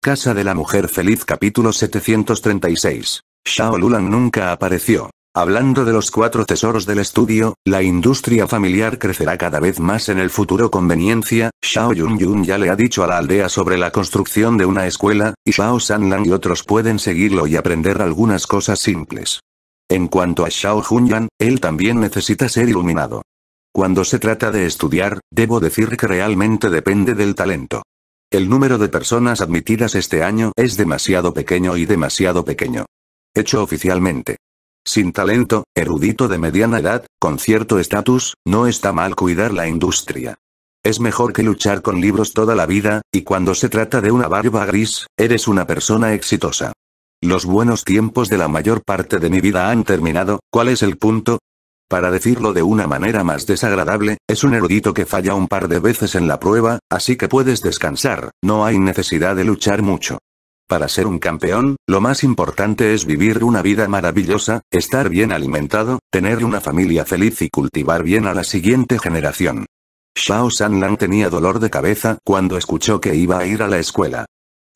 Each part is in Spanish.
Casa de la Mujer Feliz capítulo 736. Shao Lulan nunca apareció. Hablando de los cuatro tesoros del estudio, la industria familiar crecerá cada vez más en el futuro conveniencia, Shao Yunyun ya le ha dicho a la aldea sobre la construcción de una escuela, y Shao Sanlan y otros pueden seguirlo y aprender algunas cosas simples. En cuanto a Shao Hunyan, él también necesita ser iluminado. Cuando se trata de estudiar, debo decir que realmente depende del talento. El número de personas admitidas este año es demasiado pequeño y demasiado pequeño. Hecho oficialmente. Sin talento, erudito de mediana edad, con cierto estatus, no está mal cuidar la industria. Es mejor que luchar con libros toda la vida, y cuando se trata de una barba gris, eres una persona exitosa. Los buenos tiempos de la mayor parte de mi vida han terminado, ¿cuál es el punto? Para decirlo de una manera más desagradable, es un erudito que falla un par de veces en la prueba, así que puedes descansar, no hay necesidad de luchar mucho. Para ser un campeón, lo más importante es vivir una vida maravillosa, estar bien alimentado, tener una familia feliz y cultivar bien a la siguiente generación. Xiao Sanlan tenía dolor de cabeza cuando escuchó que iba a ir a la escuela.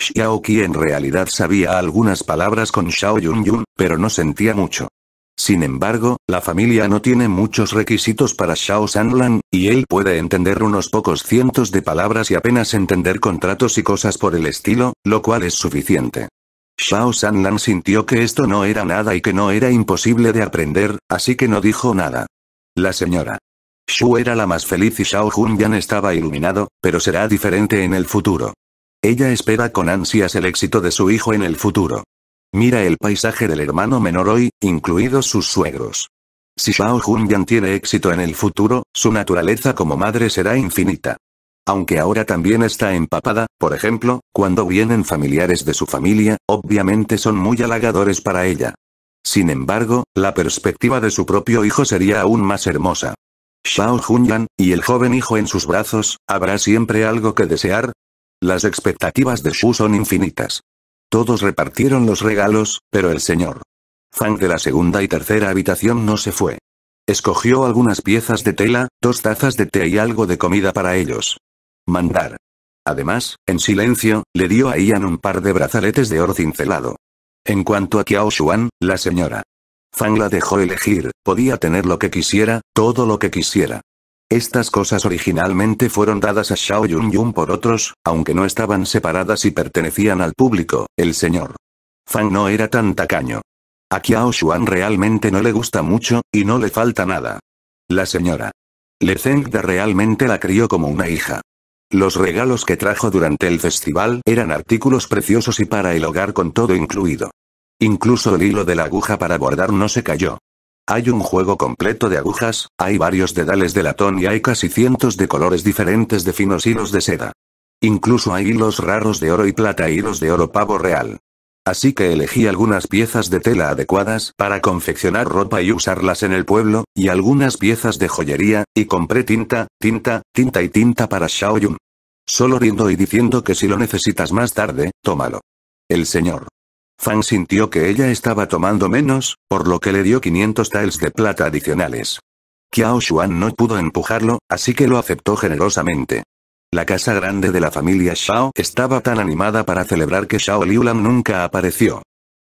Xiao Qi en realidad sabía algunas palabras con Xiao Yun Yun, pero no sentía mucho. Sin embargo, la familia no tiene muchos requisitos para Shao Sanlan, y él puede entender unos pocos cientos de palabras y apenas entender contratos y cosas por el estilo, lo cual es suficiente. Shao Sanlan sintió que esto no era nada y que no era imposible de aprender, así que no dijo nada. La señora. Shu era la más feliz y Shao Junyan estaba iluminado, pero será diferente en el futuro. Ella espera con ansias el éxito de su hijo en el futuro. Mira el paisaje del hermano menor hoy, incluidos sus suegros. Si Shao Hunyan tiene éxito en el futuro, su naturaleza como madre será infinita. Aunque ahora también está empapada, por ejemplo, cuando vienen familiares de su familia, obviamente son muy halagadores para ella. Sin embargo, la perspectiva de su propio hijo sería aún más hermosa. Shao Junyan, y el joven hijo en sus brazos, ¿habrá siempre algo que desear? Las expectativas de Xu son infinitas. Todos repartieron los regalos, pero el señor Fang de la segunda y tercera habitación no se fue. Escogió algunas piezas de tela, dos tazas de té y algo de comida para ellos. Mandar. Además, en silencio, le dio a Ian un par de brazaletes de oro cincelado. En cuanto a Kiao Shuan, la señora Fang la dejó elegir, podía tener lo que quisiera, todo lo que quisiera. Estas cosas originalmente fueron dadas a Xiao Yun Yun por otros, aunque no estaban separadas y pertenecían al público, el señor. Fang no era tan tacaño. A Kiao Xuan realmente no le gusta mucho, y no le falta nada. La señora. Le Zengda realmente la crió como una hija. Los regalos que trajo durante el festival eran artículos preciosos y para el hogar con todo incluido. Incluso el hilo de la aguja para bordar no se cayó. Hay un juego completo de agujas, hay varios dedales de latón y hay casi cientos de colores diferentes de finos hilos de seda. Incluso hay hilos raros de oro y plata y hilos de oro pavo real. Así que elegí algunas piezas de tela adecuadas para confeccionar ropa y usarlas en el pueblo, y algunas piezas de joyería, y compré tinta, tinta, tinta y tinta para Xiaoyun. Solo riendo y diciendo que si lo necesitas más tarde, tómalo. El señor Fan sintió que ella estaba tomando menos, por lo que le dio 500 taels de plata adicionales. Kiao Xuan no pudo empujarlo, así que lo aceptó generosamente. La casa grande de la familia Shao estaba tan animada para celebrar que Shao Liulan nunca apareció.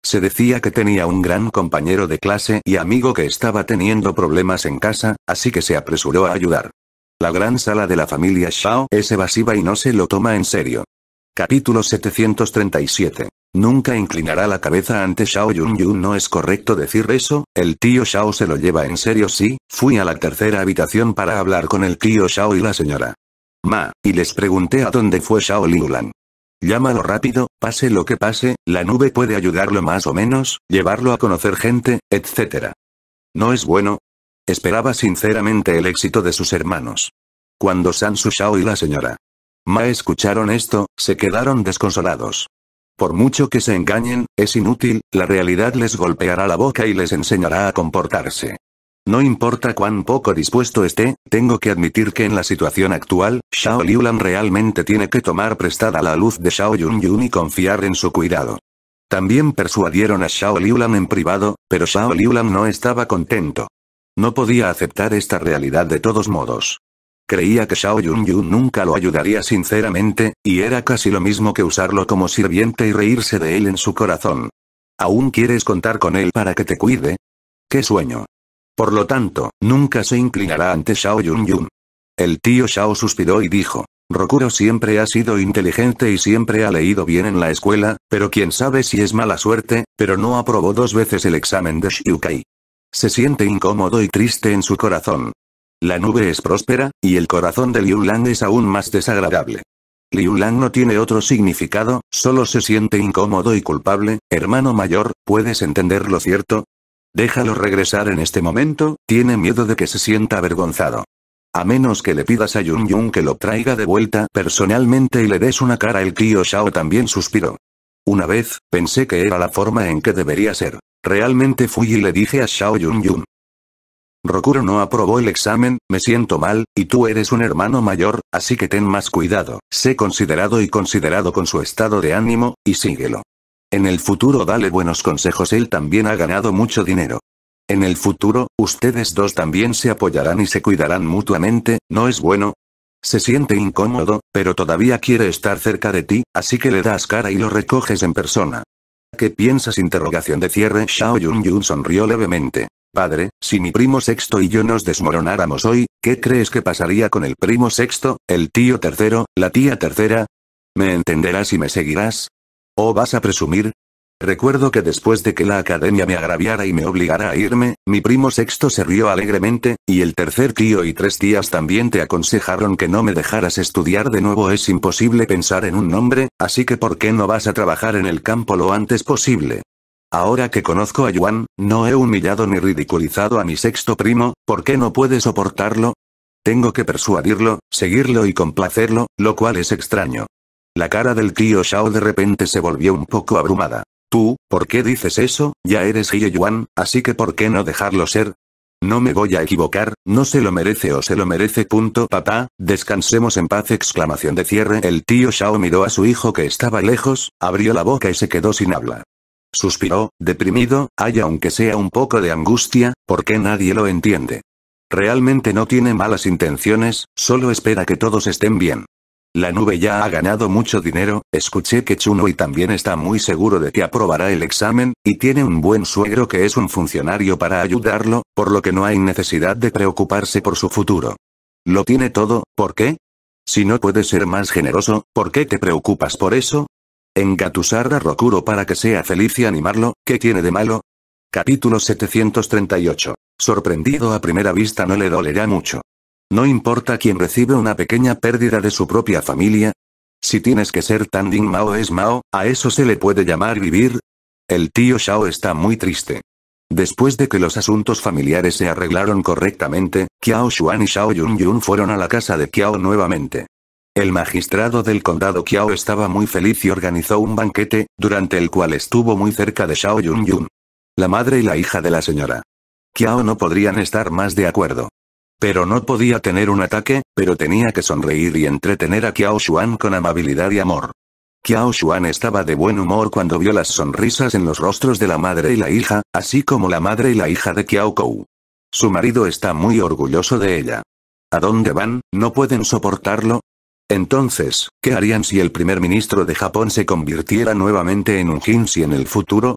Se decía que tenía un gran compañero de clase y amigo que estaba teniendo problemas en casa, así que se apresuró a ayudar. La gran sala de la familia Shao es evasiva y no se lo toma en serio. Capítulo 737 Nunca inclinará la cabeza ante Shao Yun No es correcto decir eso, el tío Shao se lo lleva en serio. Sí, fui a la tercera habitación para hablar con el tío Shao y la señora Ma, y les pregunté a dónde fue Shao Liulan. Llámalo rápido, pase lo que pase, la nube puede ayudarlo más o menos, llevarlo a conocer gente, etc. ¿No es bueno? Esperaba sinceramente el éxito de sus hermanos. Cuando Sansu Shao y la señora Ma escucharon esto, se quedaron desconsolados. Por mucho que se engañen, es inútil, la realidad les golpeará la boca y les enseñará a comportarse. No importa cuán poco dispuesto esté, tengo que admitir que en la situación actual, Shao Liulan realmente tiene que tomar prestada la luz de Shao Yunyun y confiar en su cuidado. También persuadieron a Shao Liulan en privado, pero Shao Liulan no estaba contento. No podía aceptar esta realidad de todos modos. Creía que Shao Yunyun nunca lo ayudaría sinceramente, y era casi lo mismo que usarlo como sirviente y reírse de él en su corazón. ¿Aún quieres contar con él para que te cuide? ¡Qué sueño! Por lo tanto, nunca se inclinará ante Shao Yunyun. El tío Shao suspiró y dijo, Rokuro siempre ha sido inteligente y siempre ha leído bien en la escuela, pero quién sabe si es mala suerte, pero no aprobó dos veces el examen de Shiukai. Se siente incómodo y triste en su corazón. La nube es próspera, y el corazón de Liu Lang es aún más desagradable. Liu Lang no tiene otro significado, solo se siente incómodo y culpable, hermano mayor, ¿puedes entender lo cierto? Déjalo regresar en este momento, tiene miedo de que se sienta avergonzado. A menos que le pidas a Yun Yun que lo traiga de vuelta personalmente y le des una cara el tío Shao también suspiró. Una vez, pensé que era la forma en que debería ser. Realmente fui y le dije a Shao Yun Yun. Rokuro no aprobó el examen, me siento mal, y tú eres un hermano mayor, así que ten más cuidado, sé considerado y considerado con su estado de ánimo, y síguelo. En el futuro dale buenos consejos, él también ha ganado mucho dinero. En el futuro, ustedes dos también se apoyarán y se cuidarán mutuamente, ¿no es bueno? Se siente incómodo, pero todavía quiere estar cerca de ti, así que le das cara y lo recoges en persona. ¿Qué piensas? Interrogación de cierre Shao Yun Yun sonrió levemente. Padre, si mi primo sexto y yo nos desmoronáramos hoy, ¿qué crees que pasaría con el primo sexto, el tío tercero, la tía tercera? ¿Me entenderás y me seguirás? ¿O vas a presumir? Recuerdo que después de que la academia me agraviara y me obligara a irme, mi primo sexto se rió alegremente, y el tercer tío y tres tías también te aconsejaron que no me dejaras estudiar de nuevo. Es imposible pensar en un nombre, así que ¿por qué no vas a trabajar en el campo lo antes posible? Ahora que conozco a Yuan, no he humillado ni ridiculizado a mi sexto primo, ¿por qué no puede soportarlo? Tengo que persuadirlo, seguirlo y complacerlo, lo cual es extraño. La cara del tío Shao de repente se volvió un poco abrumada. Tú, ¿por qué dices eso? Ya eres Hie Yuan, así que ¿por qué no dejarlo ser? No me voy a equivocar, no se lo merece o se lo merece. Punto papá, descansemos en paz. Exclamación de cierre. El tío Shao miró a su hijo que estaba lejos, abrió la boca y se quedó sin habla. Suspiró, deprimido, hay aunque sea un poco de angustia, porque nadie lo entiende. Realmente no tiene malas intenciones, solo espera que todos estén bien. La nube ya ha ganado mucho dinero, escuché que Chunui también está muy seguro de que aprobará el examen, y tiene un buen suegro que es un funcionario para ayudarlo, por lo que no hay necesidad de preocuparse por su futuro. Lo tiene todo, ¿por qué? Si no puede ser más generoso, ¿por qué te preocupas por eso? Engatusar a Rokuro para que sea feliz y animarlo, ¿qué tiene de malo? Capítulo 738. Sorprendido a primera vista no le dolerá mucho. No importa quién recibe una pequeña pérdida de su propia familia. Si tienes que ser tan Ding Mao es Mao, a eso se le puede llamar vivir. El tío Shao está muy triste. Después de que los asuntos familiares se arreglaron correctamente, Kiao Xuan y Xiao Yun fueron a la casa de Kiao nuevamente. El magistrado del condado Kiao estaba muy feliz y organizó un banquete, durante el cual estuvo muy cerca de Xiao Yun Yun. La madre y la hija de la señora. Kiao no podrían estar más de acuerdo. Pero no podía tener un ataque, pero tenía que sonreír y entretener a Kiao Xuan con amabilidad y amor. Kiao Xuan estaba de buen humor cuando vio las sonrisas en los rostros de la madre y la hija, así como la madre y la hija de Kiao Kou. Su marido está muy orgulloso de ella. ¿A dónde van? ¿No pueden soportarlo? Entonces, ¿qué harían si el primer ministro de Japón se convirtiera nuevamente en un Jinxi en el futuro?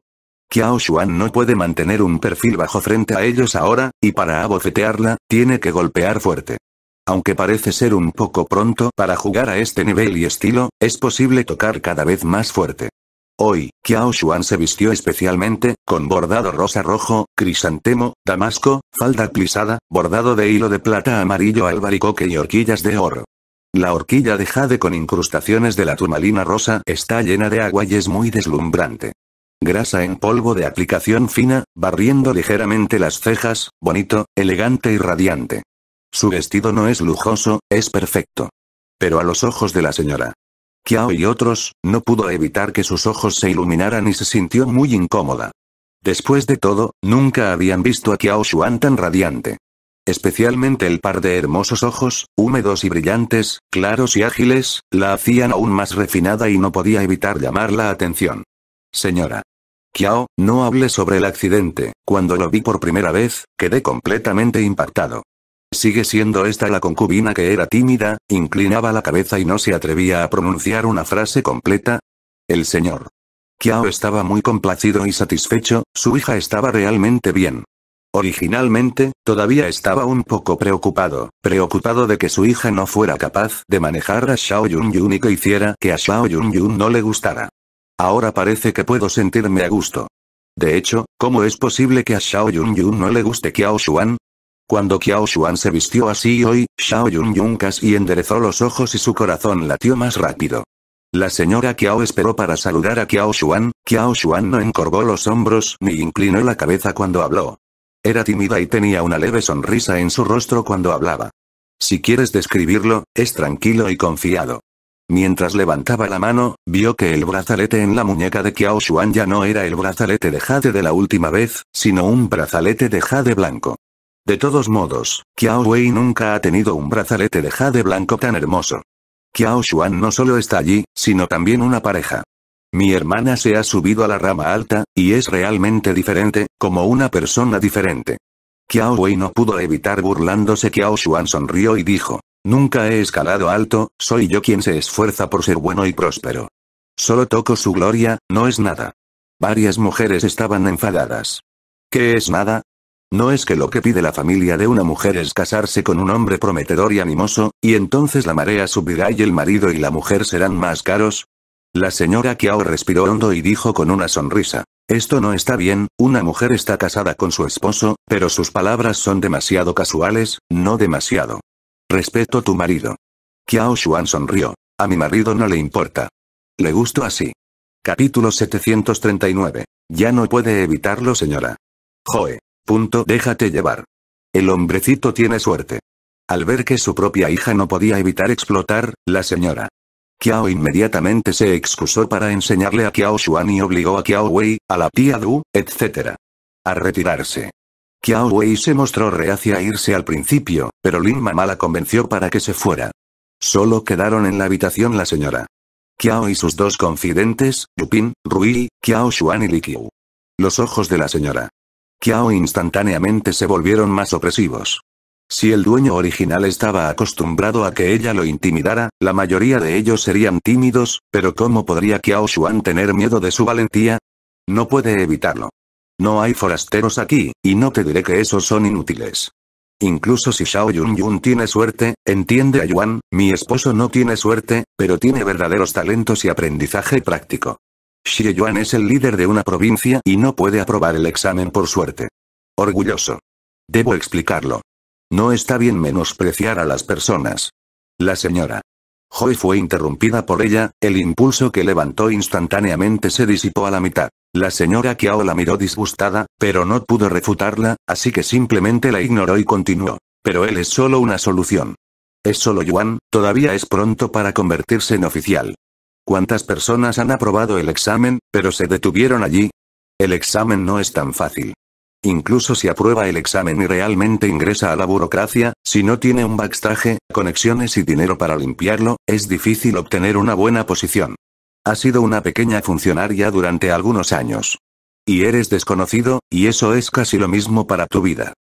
Kiao Shu'an no puede mantener un perfil bajo frente a ellos ahora, y para abofetearla, tiene que golpear fuerte. Aunque parece ser un poco pronto para jugar a este nivel y estilo, es posible tocar cada vez más fuerte. Hoy, Kiao Shu'an se vistió especialmente, con bordado rosa rojo, crisantemo, damasco, falda plisada, bordado de hilo de plata amarillo albaricoque y horquillas de oro. La horquilla de jade con incrustaciones de la turmalina rosa está llena de agua y es muy deslumbrante. Grasa en polvo de aplicación fina, barriendo ligeramente las cejas, bonito, elegante y radiante. Su vestido no es lujoso, es perfecto. Pero a los ojos de la señora. Kiao y otros, no pudo evitar que sus ojos se iluminaran y se sintió muy incómoda. Después de todo, nunca habían visto a Kiao Xuan tan radiante. Especialmente el par de hermosos ojos, húmedos y brillantes, claros y ágiles, la hacían aún más refinada y no podía evitar llamar la atención. Señora. Kiao, no hable sobre el accidente, cuando lo vi por primera vez, quedé completamente impactado. Sigue siendo esta la concubina que era tímida, inclinaba la cabeza y no se atrevía a pronunciar una frase completa. El señor. Kiao estaba muy complacido y satisfecho, su hija estaba realmente bien. Originalmente, todavía estaba un poco preocupado, preocupado de que su hija no fuera capaz de manejar a Xiao Yunyun y que hiciera que a Xiao Yunyun no le gustara. Ahora parece que puedo sentirme a gusto. De hecho, ¿cómo es posible que a Xiao Yunyun no le guste Qiao Xuan? Cuando Qiao Xuan se vistió así hoy, Xiao Yunyun casi enderezó los ojos y su corazón latió más rápido. La señora Qiao esperó para saludar a Qiao Xuan, Qiao Xuan no encorvó los hombros ni inclinó la cabeza cuando habló. Era tímida y tenía una leve sonrisa en su rostro cuando hablaba. Si quieres describirlo, es tranquilo y confiado. Mientras levantaba la mano, vio que el brazalete en la muñeca de Qiao Xuan ya no era el brazalete de jade de la última vez, sino un brazalete de jade blanco. De todos modos, Qiao Wei nunca ha tenido un brazalete de jade blanco tan hermoso. Qiao Xuan no solo está allí, sino también una pareja. Mi hermana se ha subido a la rama alta, y es realmente diferente, como una persona diferente. Kiao Wei no pudo evitar burlándose. Kiao Xuan sonrió y dijo, Nunca he escalado alto, soy yo quien se esfuerza por ser bueno y próspero. Solo toco su gloria, no es nada. Varias mujeres estaban enfadadas. ¿Qué es nada? ¿No es que lo que pide la familia de una mujer es casarse con un hombre prometedor y animoso, y entonces la marea subirá y el marido y la mujer serán más caros? La señora Kiao respiró hondo y dijo con una sonrisa. Esto no está bien, una mujer está casada con su esposo, pero sus palabras son demasiado casuales, no demasiado. Respeto tu marido. Kiao Xuan sonrió. A mi marido no le importa. Le gusto así. Capítulo 739. Ya no puede evitarlo señora. Joe. Punto déjate llevar. El hombrecito tiene suerte. Al ver que su propia hija no podía evitar explotar, la señora Qiao inmediatamente se excusó para enseñarle a Qiao Xuan y obligó a Qiao Wei, a la tía Du, etc. a retirarse. Qiao Wei se mostró reacia a irse al principio, pero Lin Mama la convenció para que se fuera. Solo quedaron en la habitación la señora. Qiao y sus dos confidentes, Yupin, Rui, Qiao Xuan y Li Qiu. Los ojos de la señora. Qiao instantáneamente se volvieron más opresivos. Si el dueño original estaba acostumbrado a que ella lo intimidara, la mayoría de ellos serían tímidos, pero ¿cómo podría Qiao Xuan tener miedo de su valentía? No puede evitarlo. No hay forasteros aquí, y no te diré que esos son inútiles. Incluso si Xiao Yun Yun tiene suerte, entiende a Yuan, mi esposo no tiene suerte, pero tiene verdaderos talentos y aprendizaje práctico. Xie Yuan es el líder de una provincia y no puede aprobar el examen por suerte. Orgulloso. Debo explicarlo. No está bien menospreciar a las personas. La señora. Joy fue interrumpida por ella, el impulso que levantó instantáneamente se disipó a la mitad. La señora Kiao la miró disgustada, pero no pudo refutarla, así que simplemente la ignoró y continuó. Pero él es solo una solución. Es solo Yuan, todavía es pronto para convertirse en oficial. ¿Cuántas personas han aprobado el examen, pero se detuvieron allí? El examen no es tan fácil. Incluso si aprueba el examen y realmente ingresa a la burocracia, si no tiene un backstage, conexiones y dinero para limpiarlo, es difícil obtener una buena posición. Ha sido una pequeña funcionaria durante algunos años. Y eres desconocido, y eso es casi lo mismo para tu vida.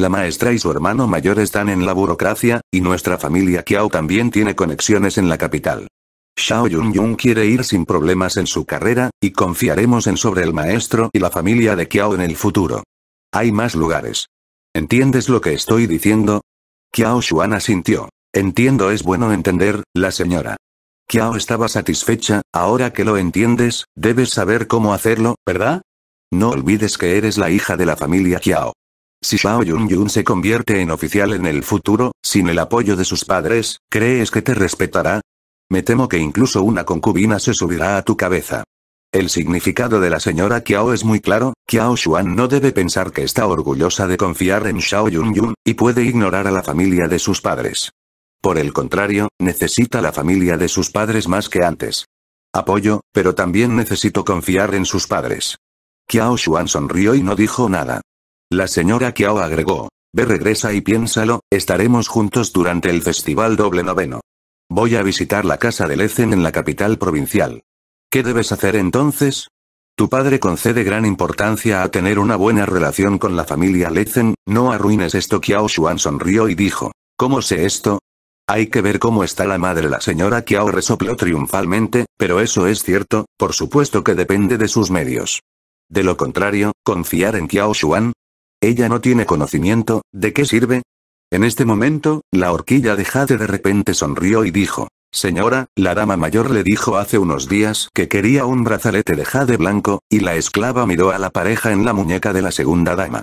La maestra y su hermano mayor están en la burocracia, y nuestra familia Kiao también tiene conexiones en la capital. Xiao Yunyun quiere ir sin problemas en su carrera, y confiaremos en sobre el maestro y la familia de Kiao en el futuro. Hay más lugares. ¿Entiendes lo que estoy diciendo? Kiao Xuan asintió. Entiendo es bueno entender, la señora. Kiao estaba satisfecha, ahora que lo entiendes, debes saber cómo hacerlo, ¿verdad? No olvides que eres la hija de la familia Kiao. Si Shao Yunyun se convierte en oficial en el futuro, sin el apoyo de sus padres, ¿crees que te respetará? Me temo que incluso una concubina se subirá a tu cabeza. El significado de la señora Kiao es muy claro, Kiao Xuan no debe pensar que está orgullosa de confiar en Xiao Yun Yun, y puede ignorar a la familia de sus padres. Por el contrario, necesita la familia de sus padres más que antes. Apoyo, pero también necesito confiar en sus padres. Kiao Xuan sonrió y no dijo nada. La señora Kiao agregó, ve regresa y piénsalo, estaremos juntos durante el festival doble noveno. Voy a visitar la casa de Lecen en la capital provincial. ¿Qué debes hacer entonces? Tu padre concede gran importancia a tener una buena relación con la familia Lezen, no arruines esto. Kiao Xuan sonrió y dijo. ¿Cómo sé esto? Hay que ver cómo está la madre. La señora Kiao resopló triunfalmente, pero eso es cierto, por supuesto que depende de sus medios. De lo contrario, confiar en Kiao Xuan. Ella no tiene conocimiento, ¿de qué sirve? En este momento, la horquilla de Jade de repente sonrió y dijo, Señora, la dama mayor le dijo hace unos días que quería un brazalete de jade blanco, y la esclava miró a la pareja en la muñeca de la segunda dama.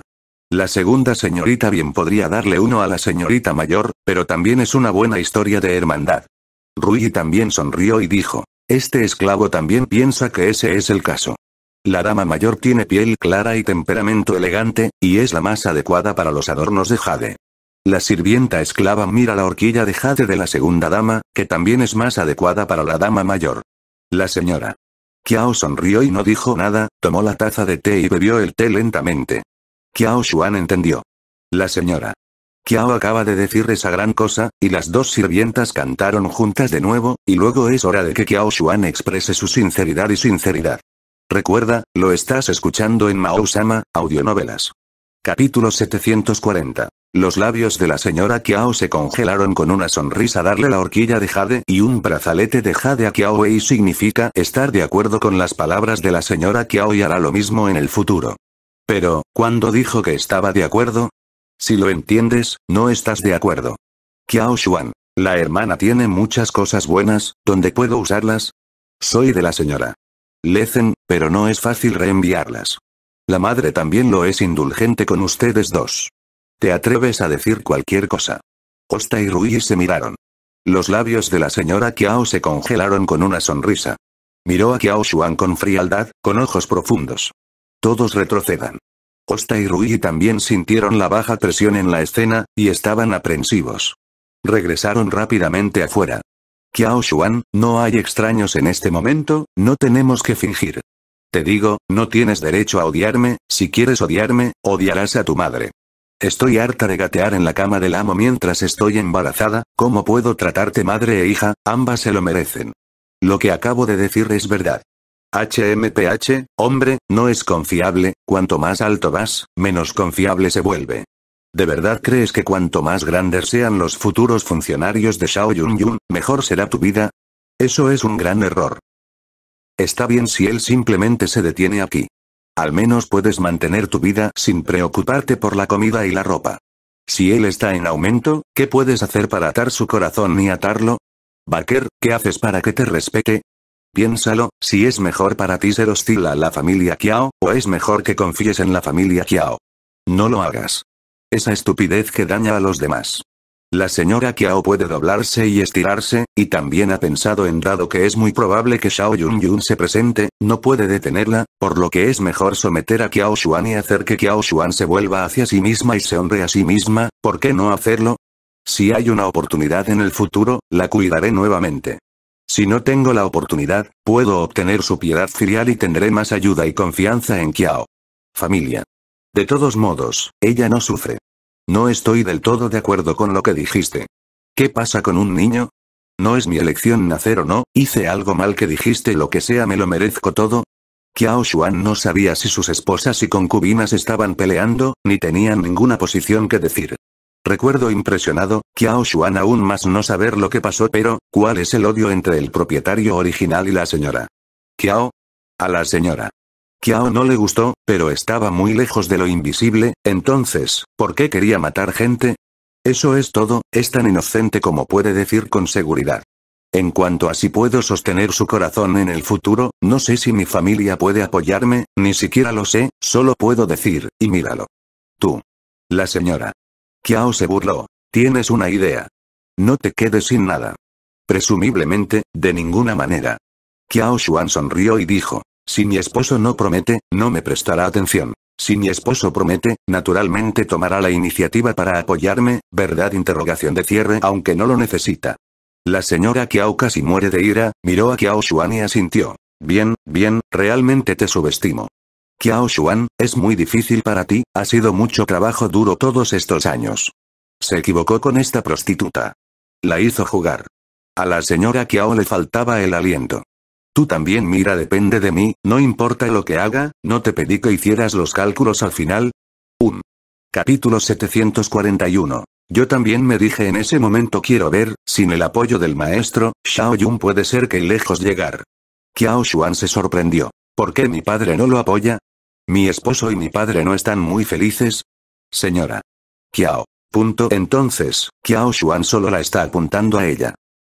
La segunda señorita bien podría darle uno a la señorita mayor, pero también es una buena historia de hermandad. Rui también sonrió y dijo, este esclavo también piensa que ese es el caso. La dama mayor tiene piel clara y temperamento elegante, y es la más adecuada para los adornos de jade. La sirvienta esclava mira la horquilla de jade de la segunda dama, que también es más adecuada para la dama mayor. La señora. Kiao sonrió y no dijo nada, tomó la taza de té y bebió el té lentamente. Kiao Xuan entendió. La señora. Kiao acaba de decir esa gran cosa, y las dos sirvientas cantaron juntas de nuevo, y luego es hora de que Kiao Xuan exprese su sinceridad y sinceridad. Recuerda, lo estás escuchando en Mao Sama, Audionovelas. Capítulo 740. Los labios de la señora Kiao se congelaron con una sonrisa darle la horquilla de Jade y un brazalete de Jade a Kiao Wei significa estar de acuerdo con las palabras de la señora Kiao y hará lo mismo en el futuro. Pero, ¿cuándo dijo que estaba de acuerdo? Si lo entiendes, no estás de acuerdo. Kiao Xuan. La hermana tiene muchas cosas buenas, ¿dónde puedo usarlas? Soy de la señora. Lecen, pero no es fácil reenviarlas. La madre también lo es indulgente con ustedes dos. Te atreves a decir cualquier cosa. Costa y Rui se miraron. Los labios de la señora Kiao se congelaron con una sonrisa. Miró a Kiao Xuan con frialdad, con ojos profundos. Todos retrocedan. Costa y Rui también sintieron la baja presión en la escena, y estaban aprensivos. Regresaron rápidamente afuera. Kiao Xuan, no hay extraños en este momento, no tenemos que fingir. Te digo, no tienes derecho a odiarme, si quieres odiarme, odiarás a tu madre. Estoy harta de gatear en la cama del amo mientras estoy embarazada, ¿cómo puedo tratarte madre e hija? Ambas se lo merecen. Lo que acabo de decir es verdad. HMPH, hombre, no es confiable, cuanto más alto vas, menos confiable se vuelve. ¿De verdad crees que cuanto más grandes sean los futuros funcionarios de Shao Yun Yun, mejor será tu vida? Eso es un gran error. Está bien si él simplemente se detiene aquí. Al menos puedes mantener tu vida sin preocuparte por la comida y la ropa. Si él está en aumento, ¿qué puedes hacer para atar su corazón ni atarlo? Baker, ¿qué haces para que te respete? Piénsalo, si es mejor para ti ser hostil a la familia Kiao, o es mejor que confíes en la familia Kiao. No lo hagas. Esa estupidez que daña a los demás. La señora Kiao puede doblarse y estirarse, y también ha pensado en dado que es muy probable que Xiao Yun Yun se presente, no puede detenerla, por lo que es mejor someter a Kiao Xuan y hacer que Kiao Xuan se vuelva hacia sí misma y se honre a sí misma, ¿por qué no hacerlo? Si hay una oportunidad en el futuro, la cuidaré nuevamente. Si no tengo la oportunidad, puedo obtener su piedad filial y tendré más ayuda y confianza en Kiao. Familia. De todos modos, ella no sufre. No estoy del todo de acuerdo con lo que dijiste. ¿Qué pasa con un niño? No es mi elección nacer o no, hice algo mal que dijiste lo que sea me lo merezco todo. Kiao Xuan no sabía si sus esposas y concubinas estaban peleando, ni tenían ninguna posición que decir. Recuerdo impresionado, Kiao Xuan aún más no saber lo que pasó pero, ¿cuál es el odio entre el propietario original y la señora? Kiao. A la señora. Kiao no le gustó, pero estaba muy lejos de lo invisible, entonces, ¿por qué quería matar gente? Eso es todo, es tan inocente como puede decir con seguridad. En cuanto a si puedo sostener su corazón en el futuro, no sé si mi familia puede apoyarme, ni siquiera lo sé, solo puedo decir, y míralo. Tú. La señora. Kiao se burló. Tienes una idea. No te quedes sin nada. Presumiblemente, de ninguna manera. Kiao Xuan sonrió y dijo, si mi esposo no promete, no me prestará atención. Si mi esposo promete, naturalmente tomará la iniciativa para apoyarme, ¿verdad? Interrogación de cierre aunque no lo necesita. La señora Kiao casi muere de ira, miró a Kiao Xuan y asintió. Bien, bien, realmente te subestimo. Kiao Xuan, es muy difícil para ti, ha sido mucho trabajo duro todos estos años. Se equivocó con esta prostituta. La hizo jugar. A la señora Kiao le faltaba el aliento. Tú también mira depende de mí, no importa lo que haga, no te pedí que hicieras los cálculos al final. un Capítulo 741. Yo también me dije en ese momento quiero ver, sin el apoyo del maestro, Xiao Yun puede ser que lejos llegar. Qiao Xuan se sorprendió. ¿Por qué mi padre no lo apoya? Mi esposo y mi padre no están muy felices. Señora. kiao Punto. Entonces, Qiao Xuan solo la está apuntando a ella.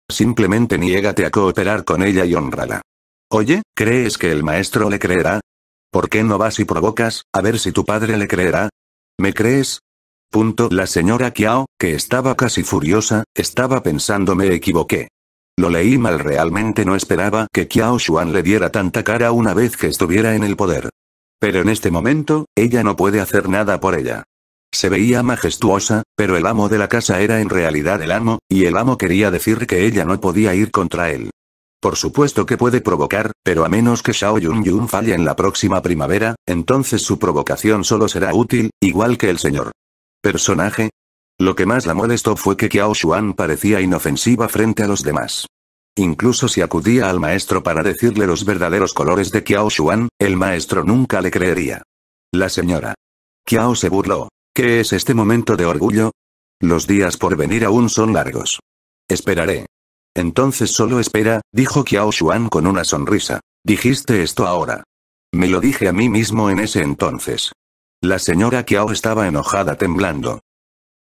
Simplemente niégate a cooperar con ella y honrala. Oye, ¿crees que el maestro le creerá? ¿Por qué no vas y provocas, a ver si tu padre le creerá? ¿Me crees? Punto. La señora Kiao, que estaba casi furiosa, estaba pensando me equivoqué. Lo leí mal realmente no esperaba que Kiao Xuan le diera tanta cara una vez que estuviera en el poder. Pero en este momento, ella no puede hacer nada por ella. Se veía majestuosa, pero el amo de la casa era en realidad el amo, y el amo quería decir que ella no podía ir contra él. Por supuesto que puede provocar, pero a menos que Xiao Yun Yun falle en la próxima primavera, entonces su provocación solo será útil, igual que el señor. Personaje. Lo que más la molestó fue que Kiao Xuan parecía inofensiva frente a los demás. Incluso si acudía al maestro para decirle los verdaderos colores de Kiao Xuan, el maestro nunca le creería. La señora. Kiao se burló. ¿Qué es este momento de orgullo? Los días por venir aún son largos. Esperaré. Entonces solo espera, dijo Qiao Xuan con una sonrisa. Dijiste esto ahora. Me lo dije a mí mismo en ese entonces. La señora Qiao estaba enojada temblando.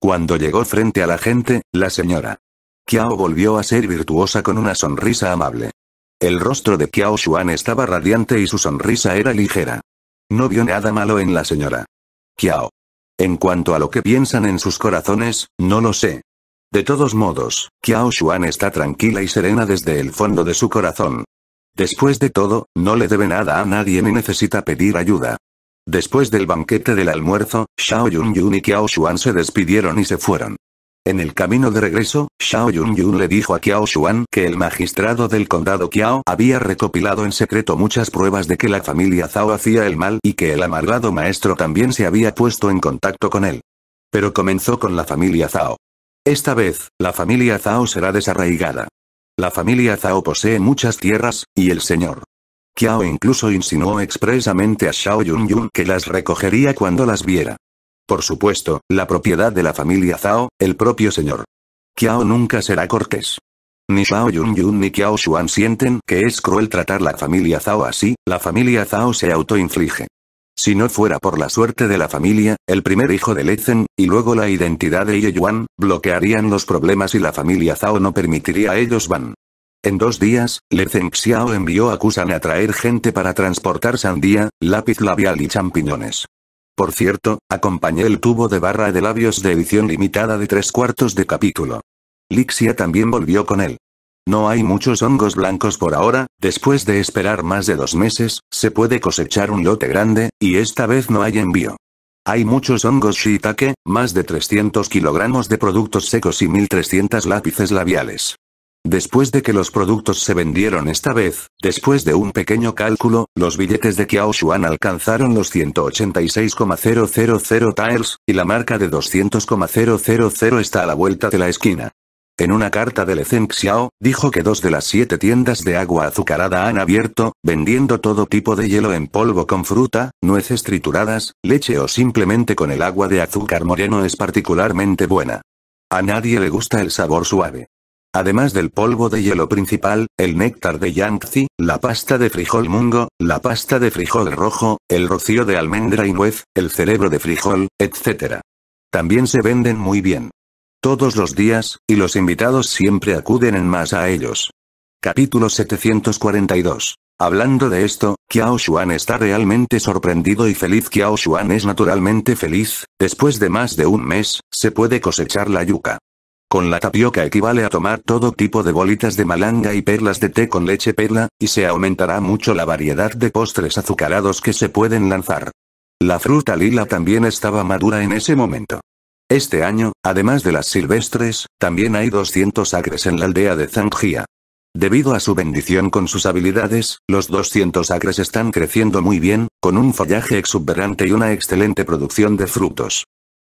Cuando llegó frente a la gente, la señora Qiao volvió a ser virtuosa con una sonrisa amable. El rostro de Qiao Shu'an estaba radiante y su sonrisa era ligera. No vio nada malo en la señora. Kiao. En cuanto a lo que piensan en sus corazones, no lo sé. De todos modos, Kiao Xuan está tranquila y serena desde el fondo de su corazón. Después de todo, no le debe nada a nadie ni necesita pedir ayuda. Después del banquete del almuerzo, Xiao Yun y Kiao Xuan se despidieron y se fueron. En el camino de regreso, Xiao Yunyun le dijo a Qiao Xuan que el magistrado del condado Qiao había recopilado en secreto muchas pruebas de que la familia Zhao hacía el mal y que el amargado maestro también se había puesto en contacto con él. Pero comenzó con la familia Zhao. Esta vez, la familia Zhao será desarraigada. La familia Zhao posee muchas tierras, y el señor Qiao incluso insinuó expresamente a Xiao Yunyun Yun que las recogería cuando las viera. Por supuesto, la propiedad de la familia Zhao, el propio señor. Qiao nunca será cortés. Ni Xiao Yun Yun ni Qiao Xuan sienten que es cruel tratar la familia Zhao así, la familia Zhao se autoinflige. Si no fuera por la suerte de la familia, el primer hijo de Lezen, y luego la identidad de Ye Yuan, bloquearían los problemas y la familia Zhao no permitiría a ellos van. En dos días, Lezen Xiao envió a Kusan a traer gente para transportar sandía, lápiz labial y champiñones. Por cierto, acompañé el tubo de barra de labios de edición limitada de tres cuartos de capítulo. Lixia también volvió con él. No hay muchos hongos blancos por ahora, después de esperar más de dos meses, se puede cosechar un lote grande, y esta vez no hay envío. Hay muchos hongos shiitake, más de 300 kilogramos de productos secos y 1300 lápices labiales. Después de que los productos se vendieron esta vez, después de un pequeño cálculo, los billetes de Xuan alcanzaron los 186,000 tires, y la marca de 200,000 está a la vuelta de la esquina. En una carta de Lecen Xiao, dijo que dos de las siete tiendas de agua azucarada han abierto, vendiendo todo tipo de hielo en polvo con fruta, nueces trituradas, leche o simplemente con el agua de azúcar moreno es particularmente buena. A nadie le gusta el sabor suave. Además del polvo de hielo principal, el néctar de yangtze, la pasta de frijol mungo, la pasta de frijol rojo, el rocío de almendra y nuez, el cerebro de frijol, etc. También se venden muy bien. Todos los días, y los invitados siempre acuden en masa a ellos. Capítulo 742. Hablando de esto, Kiao Xuan está realmente sorprendido y feliz. Kiao Xuan es naturalmente feliz, después de más de un mes, se puede cosechar la yuca. Con la tapioca equivale a tomar todo tipo de bolitas de malanga y perlas de té con leche perla, y se aumentará mucho la variedad de postres azucarados que se pueden lanzar. La fruta lila también estaba madura en ese momento. Este año, además de las silvestres, también hay 200 acres en la aldea de Zangia. Debido a su bendición con sus habilidades, los 200 acres están creciendo muy bien, con un follaje exuberante y una excelente producción de frutos.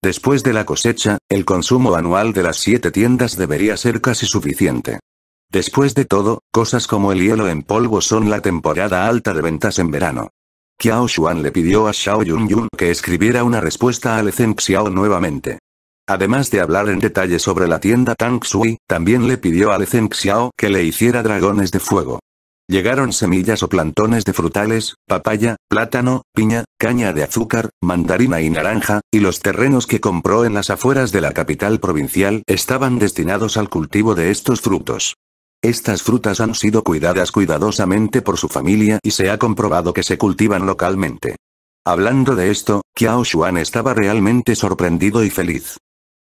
Después de la cosecha, el consumo anual de las siete tiendas debería ser casi suficiente. Después de todo, cosas como el hielo en polvo son la temporada alta de ventas en verano. Qiao Xuan le pidió a Xiao Yunyun que escribiera una respuesta a Lezen Xiao nuevamente. Además de hablar en detalle sobre la tienda Tang Sui, también le pidió a Lezen Xiao que le hiciera dragones de fuego. Llegaron semillas o plantones de frutales, papaya, plátano, piña, caña de azúcar, mandarina y naranja, y los terrenos que compró en las afueras de la capital provincial estaban destinados al cultivo de estos frutos. Estas frutas han sido cuidadas cuidadosamente por su familia y se ha comprobado que se cultivan localmente. Hablando de esto, Kiao Xuan estaba realmente sorprendido y feliz.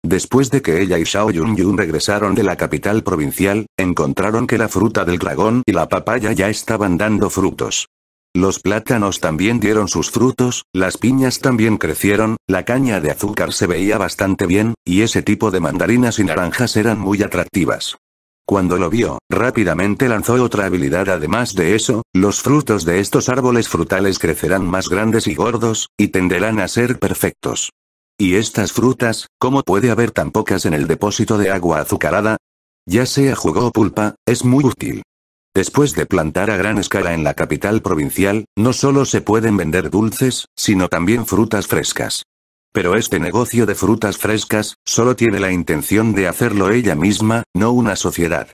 Después de que ella y Shao Yun Yun regresaron de la capital provincial, encontraron que la fruta del dragón y la papaya ya estaban dando frutos. Los plátanos también dieron sus frutos, las piñas también crecieron, la caña de azúcar se veía bastante bien, y ese tipo de mandarinas y naranjas eran muy atractivas. Cuando lo vio, rápidamente lanzó otra habilidad. Además de eso, los frutos de estos árboles frutales crecerán más grandes y gordos, y tenderán a ser perfectos. ¿Y estas frutas, cómo puede haber tan pocas en el depósito de agua azucarada? Ya sea jugo o pulpa, es muy útil. Después de plantar a gran escala en la capital provincial, no solo se pueden vender dulces, sino también frutas frescas. Pero este negocio de frutas frescas, solo tiene la intención de hacerlo ella misma, no una sociedad.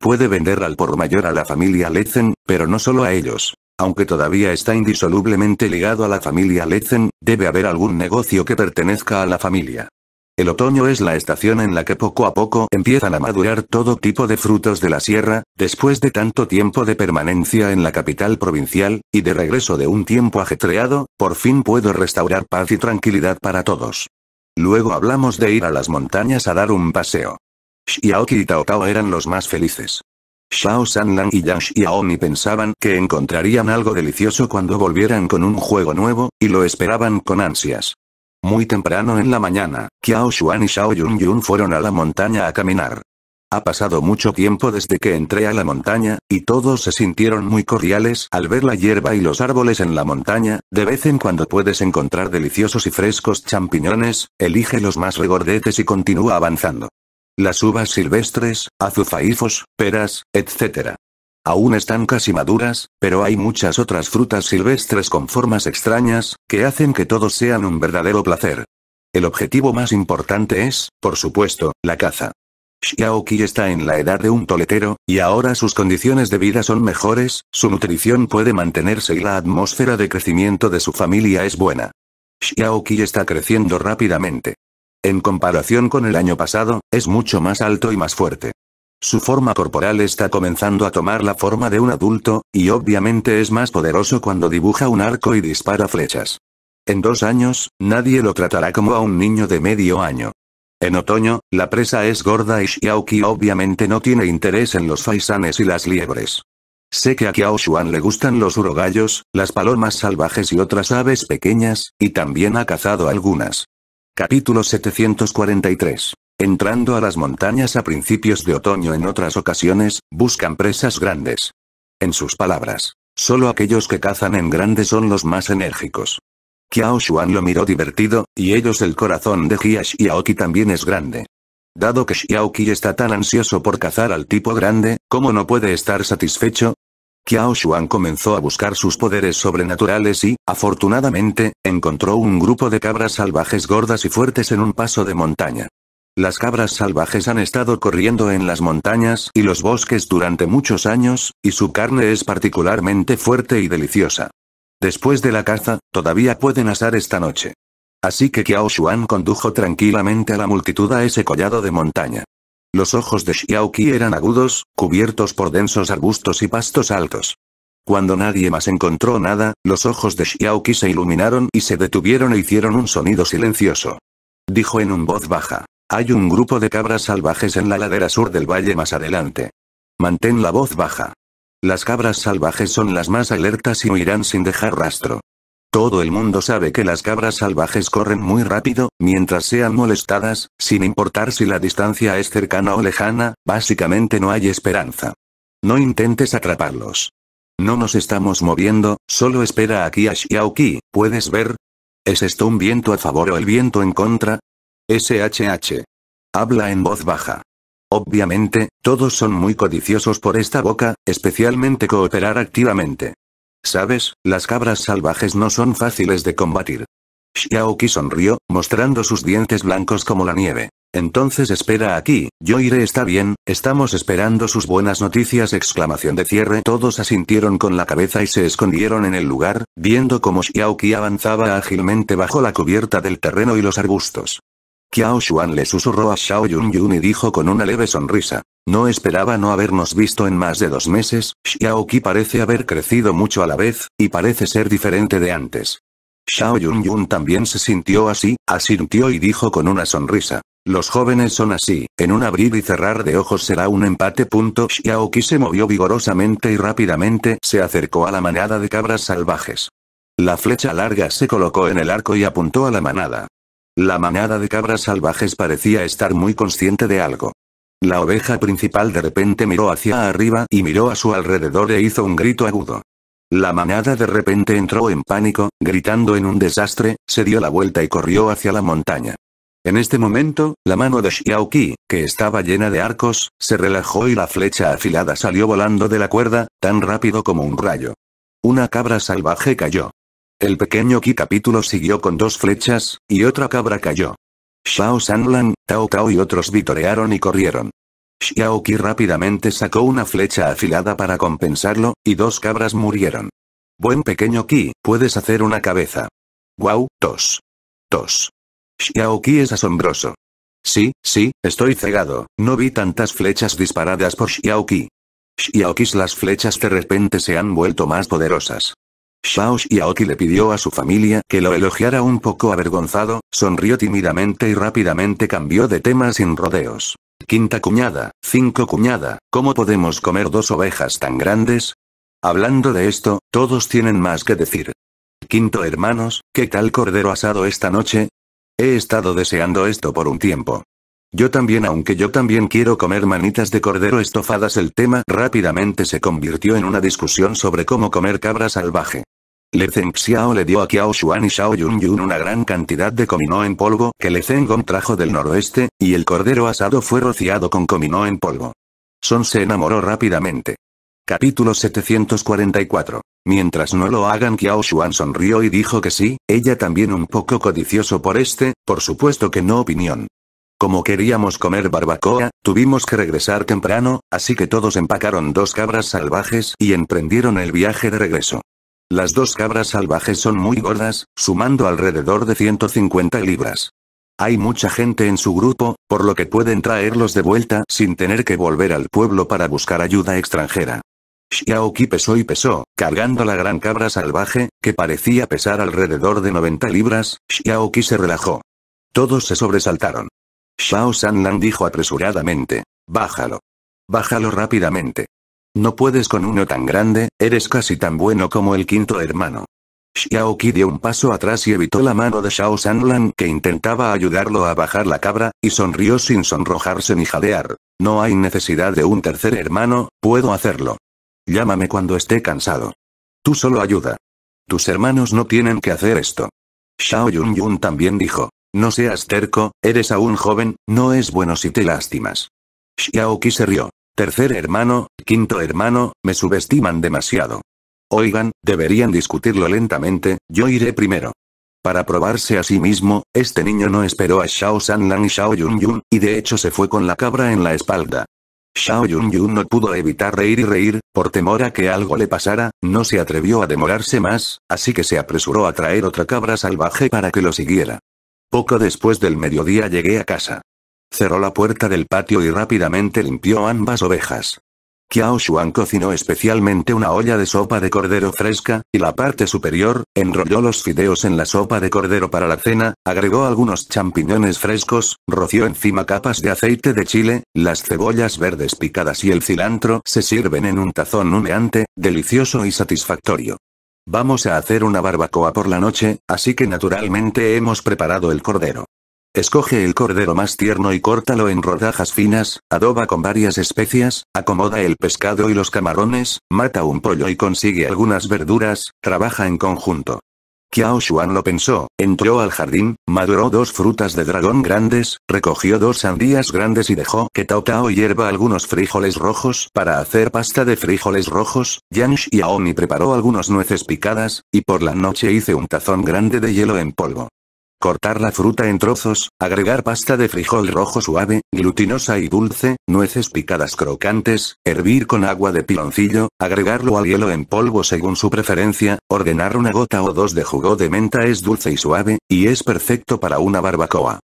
Puede vender al por mayor a la familia Lezen, pero no solo a ellos. Aunque todavía está indisolublemente ligado a la familia Lezen, debe haber algún negocio que pertenezca a la familia. El otoño es la estación en la que poco a poco empiezan a madurar todo tipo de frutos de la sierra, después de tanto tiempo de permanencia en la capital provincial, y de regreso de un tiempo ajetreado, por fin puedo restaurar paz y tranquilidad para todos. Luego hablamos de ir a las montañas a dar un paseo. Shiaoki y Taotao eran los más felices. Shao Sanlan y Yang Xiaomi pensaban que encontrarían algo delicioso cuando volvieran con un juego nuevo, y lo esperaban con ansias. Muy temprano en la mañana, Qiao Xuan y Xiao Yunyun fueron a la montaña a caminar. Ha pasado mucho tiempo desde que entré a la montaña, y todos se sintieron muy cordiales al ver la hierba y los árboles en la montaña, de vez en cuando puedes encontrar deliciosos y frescos champiñones, elige los más regordetes y continúa avanzando. Las uvas silvestres, azufaifos, peras, etc. Aún están casi maduras, pero hay muchas otras frutas silvestres con formas extrañas, que hacen que todos sean un verdadero placer. El objetivo más importante es, por supuesto, la caza. Xiaoqi está en la edad de un toletero, y ahora sus condiciones de vida son mejores, su nutrición puede mantenerse y la atmósfera de crecimiento de su familia es buena. Xiaoqi está creciendo rápidamente. En comparación con el año pasado, es mucho más alto y más fuerte. Su forma corporal está comenzando a tomar la forma de un adulto, y obviamente es más poderoso cuando dibuja un arco y dispara flechas. En dos años, nadie lo tratará como a un niño de medio año. En otoño, la presa es gorda y Xiaoqi obviamente no tiene interés en los faisanes y las liebres. Sé que a Qiao le gustan los urogallos, las palomas salvajes y otras aves pequeñas, y también ha cazado algunas. Capítulo 743. Entrando a las montañas a principios de otoño en otras ocasiones, buscan presas grandes. En sus palabras, solo aquellos que cazan en grande son los más enérgicos. Kiao Shu'an lo miró divertido, y ellos el corazón de y Aoki también es grande. Dado que Xiaoki está tan ansioso por cazar al tipo grande, ¿cómo no puede estar satisfecho? Kiao Shuan comenzó a buscar sus poderes sobrenaturales y, afortunadamente, encontró un grupo de cabras salvajes gordas y fuertes en un paso de montaña. Las cabras salvajes han estado corriendo en las montañas y los bosques durante muchos años, y su carne es particularmente fuerte y deliciosa. Después de la caza, todavía pueden asar esta noche. Así que Kiao Shuan condujo tranquilamente a la multitud a ese collado de montaña. Los ojos de Xiaoqi eran agudos, cubiertos por densos arbustos y pastos altos. Cuando nadie más encontró nada, los ojos de Xiaoqi se iluminaron y se detuvieron e hicieron un sonido silencioso. Dijo en un voz baja. Hay un grupo de cabras salvajes en la ladera sur del valle más adelante. Mantén la voz baja. Las cabras salvajes son las más alertas y huirán sin dejar rastro. Todo el mundo sabe que las cabras salvajes corren muy rápido, mientras sean molestadas, sin importar si la distancia es cercana o lejana, básicamente no hay esperanza. No intentes atraparlos. No nos estamos moviendo, solo espera aquí a Xiaoqi, ¿puedes ver? ¿Es esto un viento a favor o el viento en contra? SHH. Habla en voz baja. Obviamente, todos son muy codiciosos por esta boca, especialmente cooperar activamente. Sabes, las cabras salvajes no son fáciles de combatir. Xiaoqi sonrió, mostrando sus dientes blancos como la nieve. Entonces espera aquí, yo iré está bien, estamos esperando sus buenas noticias exclamación de cierre todos asintieron con la cabeza y se escondieron en el lugar, viendo cómo Xiaoqi avanzaba ágilmente bajo la cubierta del terreno y los arbustos. Xiao Xuan le susurró a Xiao Yunyun y dijo con una leve sonrisa. No esperaba no habernos visto en más de dos meses, Xiao Qi parece haber crecido mucho a la vez, y parece ser diferente de antes. Xiao Yunyun también se sintió así, asintió y dijo con una sonrisa. Los jóvenes son así, en un abrir y cerrar de ojos será un empate. Xiao Qi se movió vigorosamente y rápidamente se acercó a la manada de cabras salvajes. La flecha larga se colocó en el arco y apuntó a la manada. La manada de cabras salvajes parecía estar muy consciente de algo. La oveja principal de repente miró hacia arriba y miró a su alrededor e hizo un grito agudo. La manada de repente entró en pánico, gritando en un desastre, se dio la vuelta y corrió hacia la montaña. En este momento, la mano de Xiaoqi, que estaba llena de arcos, se relajó y la flecha afilada salió volando de la cuerda, tan rápido como un rayo. Una cabra salvaje cayó. El pequeño Ki capítulo siguió con dos flechas, y otra cabra cayó. Xiao Sanlan, Tao Tao y otros vitorearon y corrieron. Xiao Qi rápidamente sacó una flecha afilada para compensarlo, y dos cabras murieron. Buen pequeño ki, puedes hacer una cabeza. Wow, tos. Tos. Xiao Qi es asombroso. Sí, sí, estoy cegado, no vi tantas flechas disparadas por Xiao Qi. Xiao Qi las flechas de repente se han vuelto más poderosas y aoki le pidió a su familia que lo elogiara un poco avergonzado, sonrió tímidamente y rápidamente cambió de tema sin rodeos. Quinta cuñada, cinco cuñada, ¿cómo podemos comer dos ovejas tan grandes? Hablando de esto, todos tienen más que decir. Quinto hermanos, ¿qué tal cordero asado esta noche? He estado deseando esto por un tiempo. Yo también, aunque yo también quiero comer manitas de cordero estofadas, el tema rápidamente se convirtió en una discusión sobre cómo comer cabra salvaje. Le Zeng Xiao le dio a Kiao Xuan y Xiao Yun una gran cantidad de comino en polvo que Le Zeng Gong trajo del noroeste, y el cordero asado fue rociado con comino en polvo. Son se enamoró rápidamente. Capítulo 744. Mientras no lo hagan Kiao Xuan sonrió y dijo que sí, ella también un poco codicioso por este, por supuesto que no opinión. Como queríamos comer barbacoa, tuvimos que regresar temprano, así que todos empacaron dos cabras salvajes y emprendieron el viaje de regreso. Las dos cabras salvajes son muy gordas, sumando alrededor de 150 libras. Hay mucha gente en su grupo, por lo que pueden traerlos de vuelta sin tener que volver al pueblo para buscar ayuda extranjera. Xiaoqi pesó y pesó, cargando la gran cabra salvaje, que parecía pesar alrededor de 90 libras, Xiaoqi se relajó. Todos se sobresaltaron. Xiao Sanlan dijo apresuradamente. Bájalo. Bájalo rápidamente. No puedes con uno tan grande, eres casi tan bueno como el quinto hermano. Xiao Qi dio un paso atrás y evitó la mano de Shao Sanlan que intentaba ayudarlo a bajar la cabra, y sonrió sin sonrojarse ni jadear. No hay necesidad de un tercer hermano, puedo hacerlo. Llámame cuando esté cansado. Tú solo ayuda. Tus hermanos no tienen que hacer esto. Xiao Yun Yun también dijo. No seas terco, eres aún joven, no es bueno si te lastimas. Xiao Qi se rió tercer hermano, quinto hermano, me subestiman demasiado. Oigan, deberían discutirlo lentamente, yo iré primero. Para probarse a sí mismo, este niño no esperó a Shao Sanlan y Shao Yunyun y de hecho se fue con la cabra en la espalda. Shao Yunyun no pudo evitar reír y reír, por temor a que algo le pasara, no se atrevió a demorarse más, así que se apresuró a traer otra cabra salvaje para que lo siguiera. Poco después del mediodía llegué a casa. Cerró la puerta del patio y rápidamente limpió ambas ovejas. Kiao Shuan cocinó especialmente una olla de sopa de cordero fresca, y la parte superior, enrolló los fideos en la sopa de cordero para la cena, agregó algunos champiñones frescos, roció encima capas de aceite de chile, las cebollas verdes picadas y el cilantro se sirven en un tazón humeante, delicioso y satisfactorio. Vamos a hacer una barbacoa por la noche, así que naturalmente hemos preparado el cordero. Escoge el cordero más tierno y córtalo en rodajas finas, adoba con varias especias, acomoda el pescado y los camarones, mata un pollo y consigue algunas verduras, trabaja en conjunto. Kiao Xuan lo pensó, entró al jardín, maduró dos frutas de dragón grandes, recogió dos sandías grandes y dejó que Tao Tao hierva algunos frijoles rojos para hacer pasta de frijoles rojos, Yang Xiaomi preparó algunos nueces picadas, y por la noche hice un tazón grande de hielo en polvo cortar la fruta en trozos, agregar pasta de frijol rojo suave, glutinosa y dulce, nueces picadas crocantes, hervir con agua de piloncillo, agregarlo al hielo en polvo según su preferencia, ordenar una gota o dos de jugo de menta es dulce y suave, y es perfecto para una barbacoa.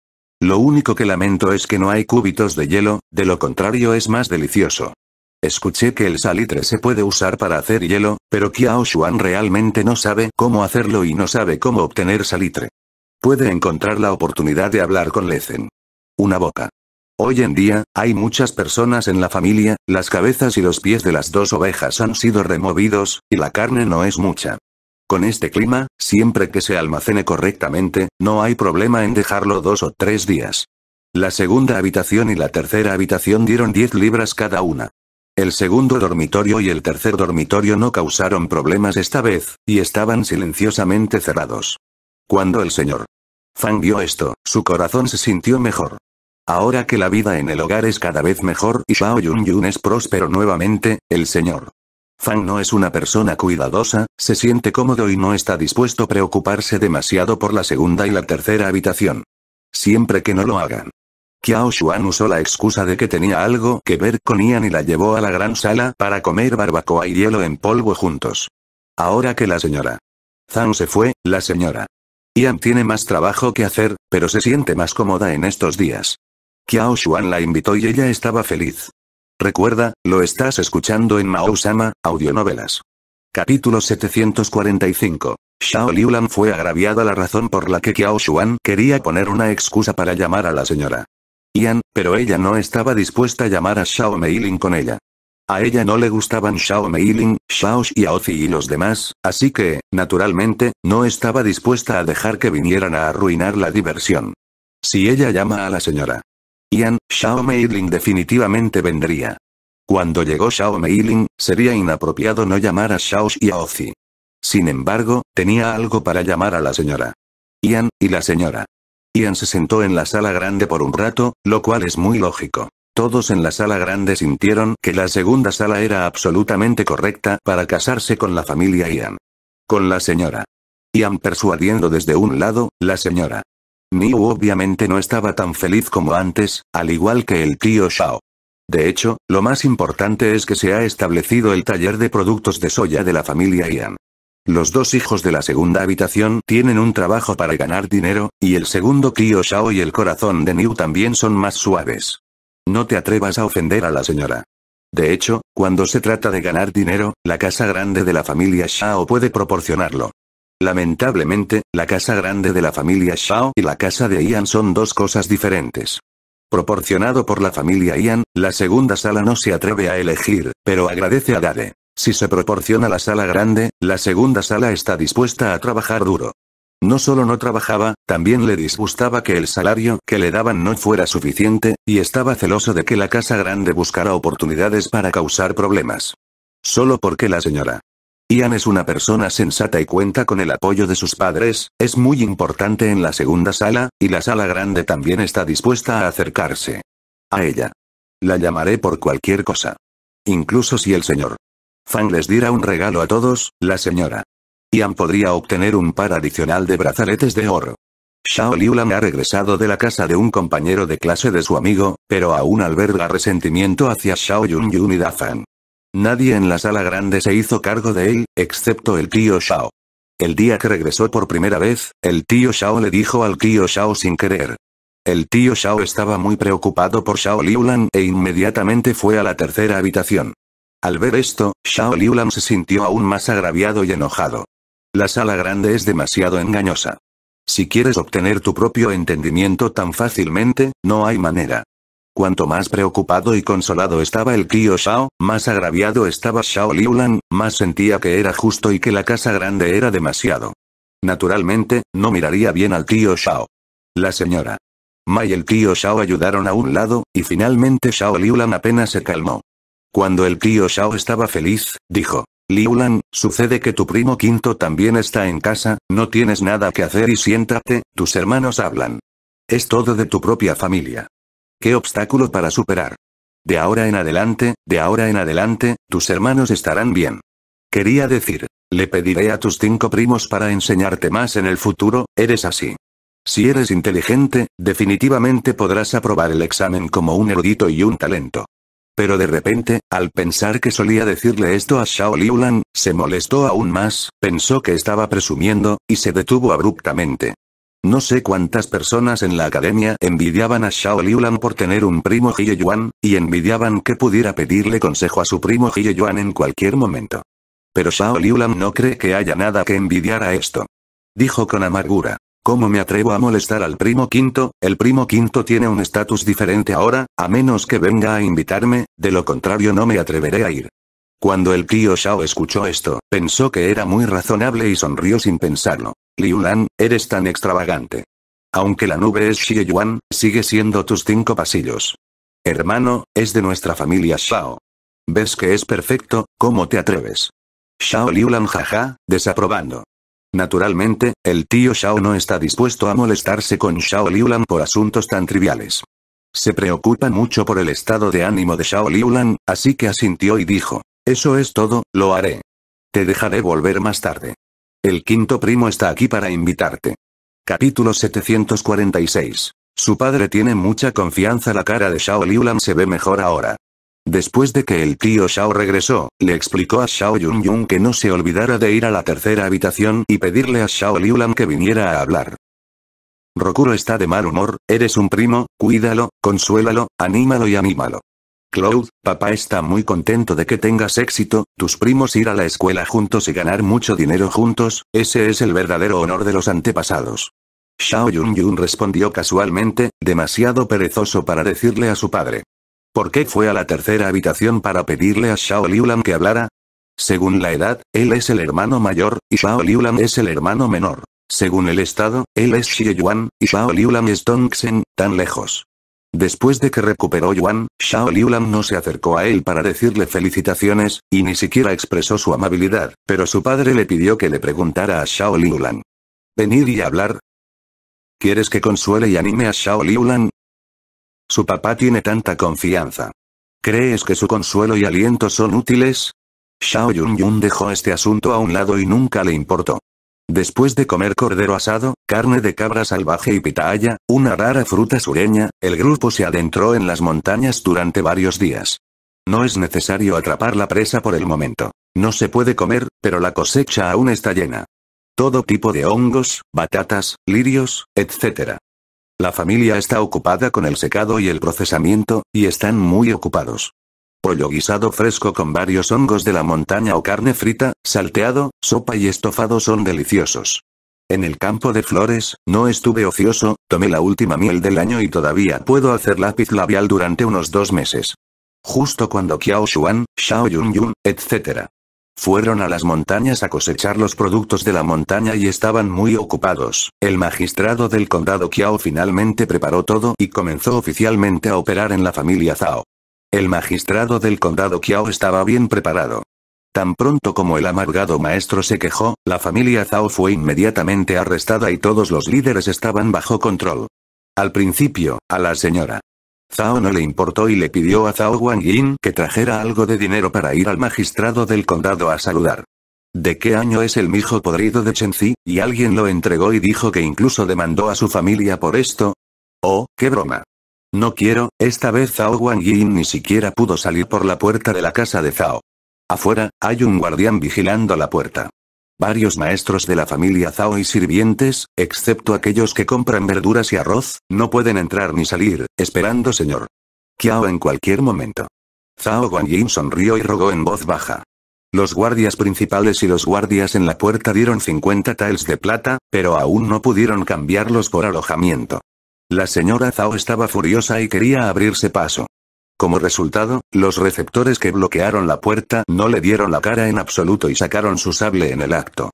Lo único que lamento es que no hay cúbitos de hielo, de lo contrario es más delicioso. Escuché que el salitre se puede usar para hacer hielo, pero Kiao Xuan realmente no sabe cómo hacerlo y no sabe cómo obtener salitre puede encontrar la oportunidad de hablar con Lezen. Una boca. Hoy en día, hay muchas personas en la familia, las cabezas y los pies de las dos ovejas han sido removidos, y la carne no es mucha. Con este clima, siempre que se almacene correctamente, no hay problema en dejarlo dos o tres días. La segunda habitación y la tercera habitación dieron 10 libras cada una. El segundo dormitorio y el tercer dormitorio no causaron problemas esta vez, y estaban silenciosamente cerrados. Cuando el señor Fang vio esto, su corazón se sintió mejor. Ahora que la vida en el hogar es cada vez mejor y Xiao Yun es próspero nuevamente, el señor Fang no es una persona cuidadosa, se siente cómodo y no está dispuesto a preocuparse demasiado por la segunda y la tercera habitación. Siempre que no lo hagan. Xiao Xuan usó la excusa de que tenía algo que ver con Ian y la llevó a la gran sala para comer barbacoa y hielo en polvo juntos. Ahora que la señora Zhang se fue, la señora Ian tiene más trabajo que hacer, pero se siente más cómoda en estos días. Kiao Xuan la invitó y ella estaba feliz. Recuerda, lo estás escuchando en Mao-sama, audionovelas. Capítulo 745. Xiao Liulan fue agraviada la razón por la que Kiao Xuan quería poner una excusa para llamar a la señora. Ian, pero ella no estaba dispuesta a llamar a Xiao Meiling con ella. A ella no le gustaban Xiao Meiling, Xiao Xiaozi y los demás, así que, naturalmente, no estaba dispuesta a dejar que vinieran a arruinar la diversión. Si ella llama a la señora Ian, Xiao Meiling definitivamente vendría. Cuando llegó Xiao Meiling, sería inapropiado no llamar a a Ozi. Sin embargo, tenía algo para llamar a la señora Ian, y la señora Ian se sentó en la sala grande por un rato, lo cual es muy lógico. Todos en la sala grande sintieron que la segunda sala era absolutamente correcta para casarse con la familia Ian. Con la señora. Ian persuadiendo desde un lado, la señora. Niu obviamente no estaba tan feliz como antes, al igual que el tío Shao. De hecho, lo más importante es que se ha establecido el taller de productos de soya de la familia Ian. Los dos hijos de la segunda habitación tienen un trabajo para ganar dinero, y el segundo tío Shao y el corazón de Niu también son más suaves. No te atrevas a ofender a la señora. De hecho, cuando se trata de ganar dinero, la casa grande de la familia Shao puede proporcionarlo. Lamentablemente, la casa grande de la familia Shao y la casa de Ian son dos cosas diferentes. Proporcionado por la familia Ian, la segunda sala no se atreve a elegir, pero agradece a Dade. Si se proporciona la sala grande, la segunda sala está dispuesta a trabajar duro. No solo no trabajaba, también le disgustaba que el salario que le daban no fuera suficiente, y estaba celoso de que la casa grande buscara oportunidades para causar problemas. Solo porque la señora. Ian es una persona sensata y cuenta con el apoyo de sus padres, es muy importante en la segunda sala, y la sala grande también está dispuesta a acercarse. A ella. La llamaré por cualquier cosa. Incluso si el señor. Fang les diera un regalo a todos, la señora. Ian podría obtener un par adicional de brazaletes de oro. Shao Liulan ha regresado de la casa de un compañero de clase de su amigo, pero aún alberga resentimiento hacia Shao Yun Yun y Dafan. Nadie en la sala grande se hizo cargo de él, excepto el tío Shao. El día que regresó por primera vez, el tío Shao le dijo al tío Shao sin querer. El tío Shao estaba muy preocupado por Shao Liulan e inmediatamente fue a la tercera habitación. Al ver esto, Shao Liulan se sintió aún más agraviado y enojado. La sala grande es demasiado engañosa. Si quieres obtener tu propio entendimiento tan fácilmente, no hay manera. Cuanto más preocupado y consolado estaba el tío Shao, más agraviado estaba Shao Liulan, más sentía que era justo y que la casa grande era demasiado. Naturalmente, no miraría bien al tío Shao. La señora. Ma y el tío Shao ayudaron a un lado, y finalmente Shao Liulan apenas se calmó. Cuando el tío Shao estaba feliz, dijo. Liulan, sucede que tu primo quinto también está en casa, no tienes nada que hacer y siéntate, tus hermanos hablan. Es todo de tu propia familia. ¿Qué obstáculo para superar? De ahora en adelante, de ahora en adelante, tus hermanos estarán bien. Quería decir, le pediré a tus cinco primos para enseñarte más en el futuro, eres así. Si eres inteligente, definitivamente podrás aprobar el examen como un erudito y un talento. Pero de repente, al pensar que solía decirle esto a Shao Liulan, se molestó aún más, pensó que estaba presumiendo, y se detuvo abruptamente. No sé cuántas personas en la academia envidiaban a Shao Liulan por tener un primo Hiye Yuan, y envidiaban que pudiera pedirle consejo a su primo Jiye Yuan en cualquier momento. Pero Shao Liulan no cree que haya nada que envidiar a esto. Dijo con amargura. ¿Cómo me atrevo a molestar al primo quinto? El primo quinto tiene un estatus diferente ahora, a menos que venga a invitarme, de lo contrario no me atreveré a ir. Cuando el tío Shao escuchó esto, pensó que era muy razonable y sonrió sin pensarlo. Liulan, eres tan extravagante. Aunque la nube es Xie Yuan, sigue siendo tus cinco pasillos. Hermano, es de nuestra familia Shao. ¿Ves que es perfecto? ¿Cómo te atreves? Shao Liulan jaja, desaprobando. Naturalmente, el tío Shao no está dispuesto a molestarse con Shao Liulan por asuntos tan triviales. Se preocupa mucho por el estado de ánimo de Shao Liulan, así que asintió y dijo, eso es todo, lo haré. Te dejaré volver más tarde. El quinto primo está aquí para invitarte. Capítulo 746. Su padre tiene mucha confianza la cara de Shao Liulan se ve mejor ahora. Después de que el tío Shao regresó, le explicó a Shao Yun que no se olvidara de ir a la tercera habitación y pedirle a Shao Liulan que viniera a hablar. Rokuro está de mal humor, eres un primo, cuídalo, consuélalo, anímalo y anímalo. Cloud, papá está muy contento de que tengas éxito, tus primos ir a la escuela juntos y ganar mucho dinero juntos, ese es el verdadero honor de los antepasados. Shao Yun Yun respondió casualmente, demasiado perezoso para decirle a su padre. ¿Por qué fue a la tercera habitación para pedirle a Shao Liulan que hablara? Según la edad, él es el hermano mayor, y Shao Liulan es el hermano menor. Según el estado, él es Xie Yuan, y Shao Liulan es Dongxen, tan lejos. Después de que recuperó Yuan, Shao Liulan no se acercó a él para decirle felicitaciones, y ni siquiera expresó su amabilidad, pero su padre le pidió que le preguntara a Shao Liulan. ¿Venir y hablar? ¿Quieres que consuele y anime a Shao Liulan? Su papá tiene tanta confianza. ¿Crees que su consuelo y aliento son útiles? Xiao Yunyun dejó este asunto a un lado y nunca le importó. Después de comer cordero asado, carne de cabra salvaje y pitaya, una rara fruta sureña, el grupo se adentró en las montañas durante varios días. No es necesario atrapar la presa por el momento. No se puede comer, pero la cosecha aún está llena. Todo tipo de hongos, batatas, lirios, etc. La familia está ocupada con el secado y el procesamiento, y están muy ocupados. Pollo guisado fresco con varios hongos de la montaña o carne frita, salteado, sopa y estofado son deliciosos. En el campo de flores, no estuve ocioso, tomé la última miel del año y todavía puedo hacer lápiz labial durante unos dos meses. Justo cuando Kiao Xuan, Xiao Yun Yun, etc. Fueron a las montañas a cosechar los productos de la montaña y estaban muy ocupados. El magistrado del condado Kiao finalmente preparó todo y comenzó oficialmente a operar en la familia Zhao. El magistrado del condado Kiao estaba bien preparado. Tan pronto como el amargado maestro se quejó, la familia Zhao fue inmediatamente arrestada y todos los líderes estaban bajo control. Al principio, a la señora Zhao no le importó y le pidió a Zhao Yin que trajera algo de dinero para ir al magistrado del condado a saludar. ¿De qué año es el mijo podrido de Chenzi? Y alguien lo entregó y dijo que incluso demandó a su familia por esto. Oh, qué broma. No quiero, esta vez Zhao Yin ni siquiera pudo salir por la puerta de la casa de Zhao. Afuera, hay un guardián vigilando la puerta. Varios maestros de la familia Zhao y sirvientes, excepto aquellos que compran verduras y arroz, no pueden entrar ni salir, esperando señor. Kiao en cualquier momento. Zhao yin sonrió y rogó en voz baja. Los guardias principales y los guardias en la puerta dieron 50 taels de plata, pero aún no pudieron cambiarlos por alojamiento. La señora Zhao estaba furiosa y quería abrirse paso. Como resultado, los receptores que bloquearon la puerta no le dieron la cara en absoluto y sacaron su sable en el acto.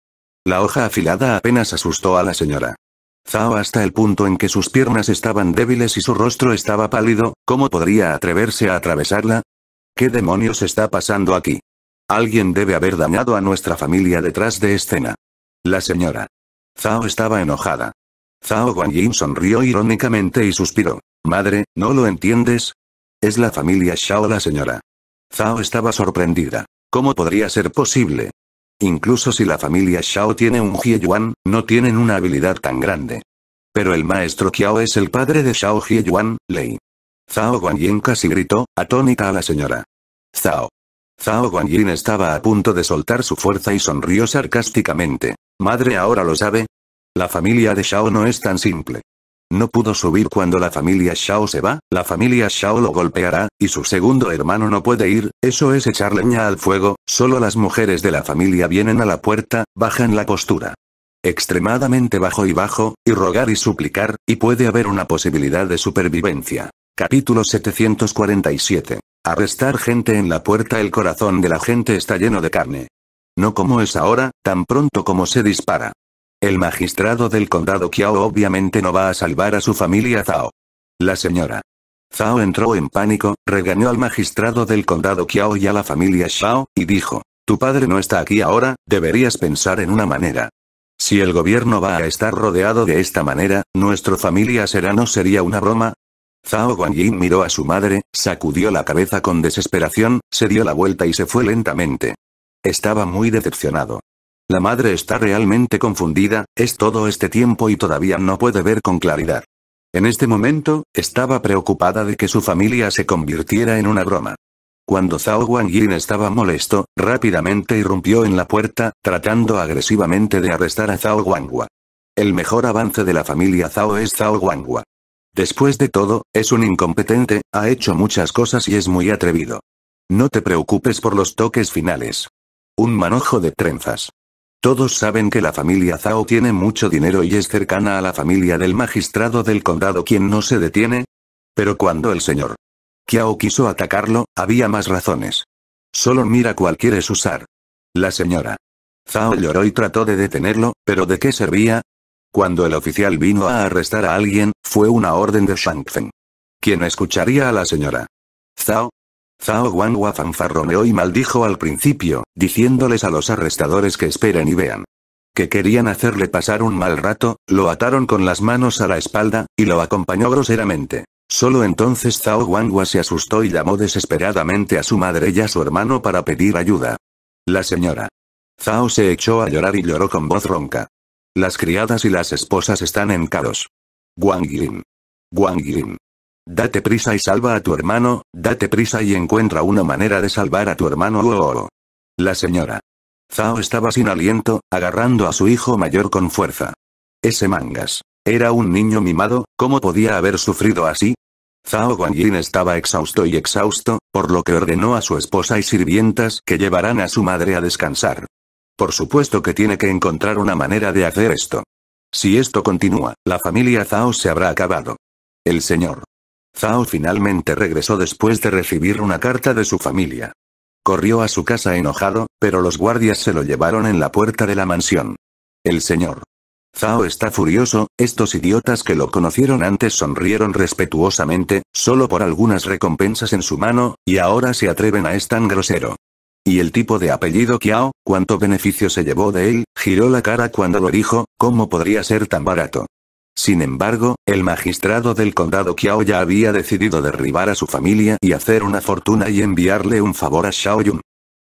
La hoja afilada apenas asustó a la señora. Zhao hasta el punto en que sus piernas estaban débiles y su rostro estaba pálido, ¿cómo podría atreverse a atravesarla? ¿Qué demonios está pasando aquí? Alguien debe haber dañado a nuestra familia detrás de escena. La señora. Zhao estaba enojada. Zhao Yin sonrió irónicamente y suspiró. Madre, ¿no lo entiendes? Es la familia Shao la señora. Zhao estaba sorprendida. ¿Cómo podría ser posible? Incluso si la familia Shao tiene un Yuan, no tienen una habilidad tan grande. Pero el maestro Qiao es el padre de Shao Hieyuan, Lei. Zhao Guanyin casi gritó, atónita a la señora. Zhao. Zhao Yin estaba a punto de soltar su fuerza y sonrió sarcásticamente. ¿Madre ahora lo sabe? La familia de Shao no es tan simple. No pudo subir cuando la familia Shao se va, la familia Shao lo golpeará, y su segundo hermano no puede ir, eso es echar leña al fuego, solo las mujeres de la familia vienen a la puerta, bajan la postura extremadamente bajo y bajo, y rogar y suplicar, y puede haber una posibilidad de supervivencia. Capítulo 747. Arrestar gente en la puerta El corazón de la gente está lleno de carne. No como es ahora, tan pronto como se dispara. El magistrado del condado Kiao obviamente no va a salvar a su familia Zhao. La señora. Zhao entró en pánico, regañó al magistrado del condado Kiao y a la familia Xiao, y dijo, tu padre no está aquí ahora, deberías pensar en una manera. Si el gobierno va a estar rodeado de esta manera, nuestra familia será no sería una broma. Zhao Guanyin miró a su madre, sacudió la cabeza con desesperación, se dio la vuelta y se fue lentamente. Estaba muy decepcionado. La madre está realmente confundida, es todo este tiempo y todavía no puede ver con claridad. En este momento, estaba preocupada de que su familia se convirtiera en una broma. Cuando Zhao Yin estaba molesto, rápidamente irrumpió en la puerta, tratando agresivamente de arrestar a Zhao Wanghua. El mejor avance de la familia Zhao es Zhao Wanghua. Después de todo, es un incompetente, ha hecho muchas cosas y es muy atrevido. No te preocupes por los toques finales. Un manojo de trenzas. Todos saben que la familia Zhao tiene mucho dinero y es cercana a la familia del magistrado del condado quien no se detiene. Pero cuando el señor Kiao quiso atacarlo, había más razones. Solo mira cuál quieres usar. La señora Zhao lloró y trató de detenerlo, pero ¿de qué servía? Cuando el oficial vino a arrestar a alguien, fue una orden de Feng. ¿Quién escucharía a la señora Zhao? Zhao Guanghua fanfarroneó y maldijo al principio, diciéndoles a los arrestadores que esperen y vean. Que querían hacerle pasar un mal rato, lo ataron con las manos a la espalda, y lo acompañó groseramente. Solo entonces Zhao Guangua se asustó y llamó desesperadamente a su madre y a su hermano para pedir ayuda. La señora. Zhao se echó a llorar y lloró con voz ronca. Las criadas y las esposas están en caos. Guang Date prisa y salva a tu hermano, date prisa y encuentra una manera de salvar a tu hermano. La señora. Zhao estaba sin aliento, agarrando a su hijo mayor con fuerza. Ese mangas. Era un niño mimado, ¿cómo podía haber sufrido así? Zhao Yin estaba exhausto y exhausto, por lo que ordenó a su esposa y sirvientas que llevaran a su madre a descansar. Por supuesto que tiene que encontrar una manera de hacer esto. Si esto continúa, la familia Zhao se habrá acabado. El señor Zhao finalmente regresó después de recibir una carta de su familia. Corrió a su casa enojado, pero los guardias se lo llevaron en la puerta de la mansión. El señor. Zhao está furioso, estos idiotas que lo conocieron antes sonrieron respetuosamente, solo por algunas recompensas en su mano, y ahora se atreven a es tan grosero. Y el tipo de apellido Kiao, cuánto beneficio se llevó de él, giró la cara cuando lo dijo, ¿cómo podría ser tan barato? Sin embargo, el magistrado del condado Kiao ya había decidido derribar a su familia y hacer una fortuna y enviarle un favor a Xiao Yun.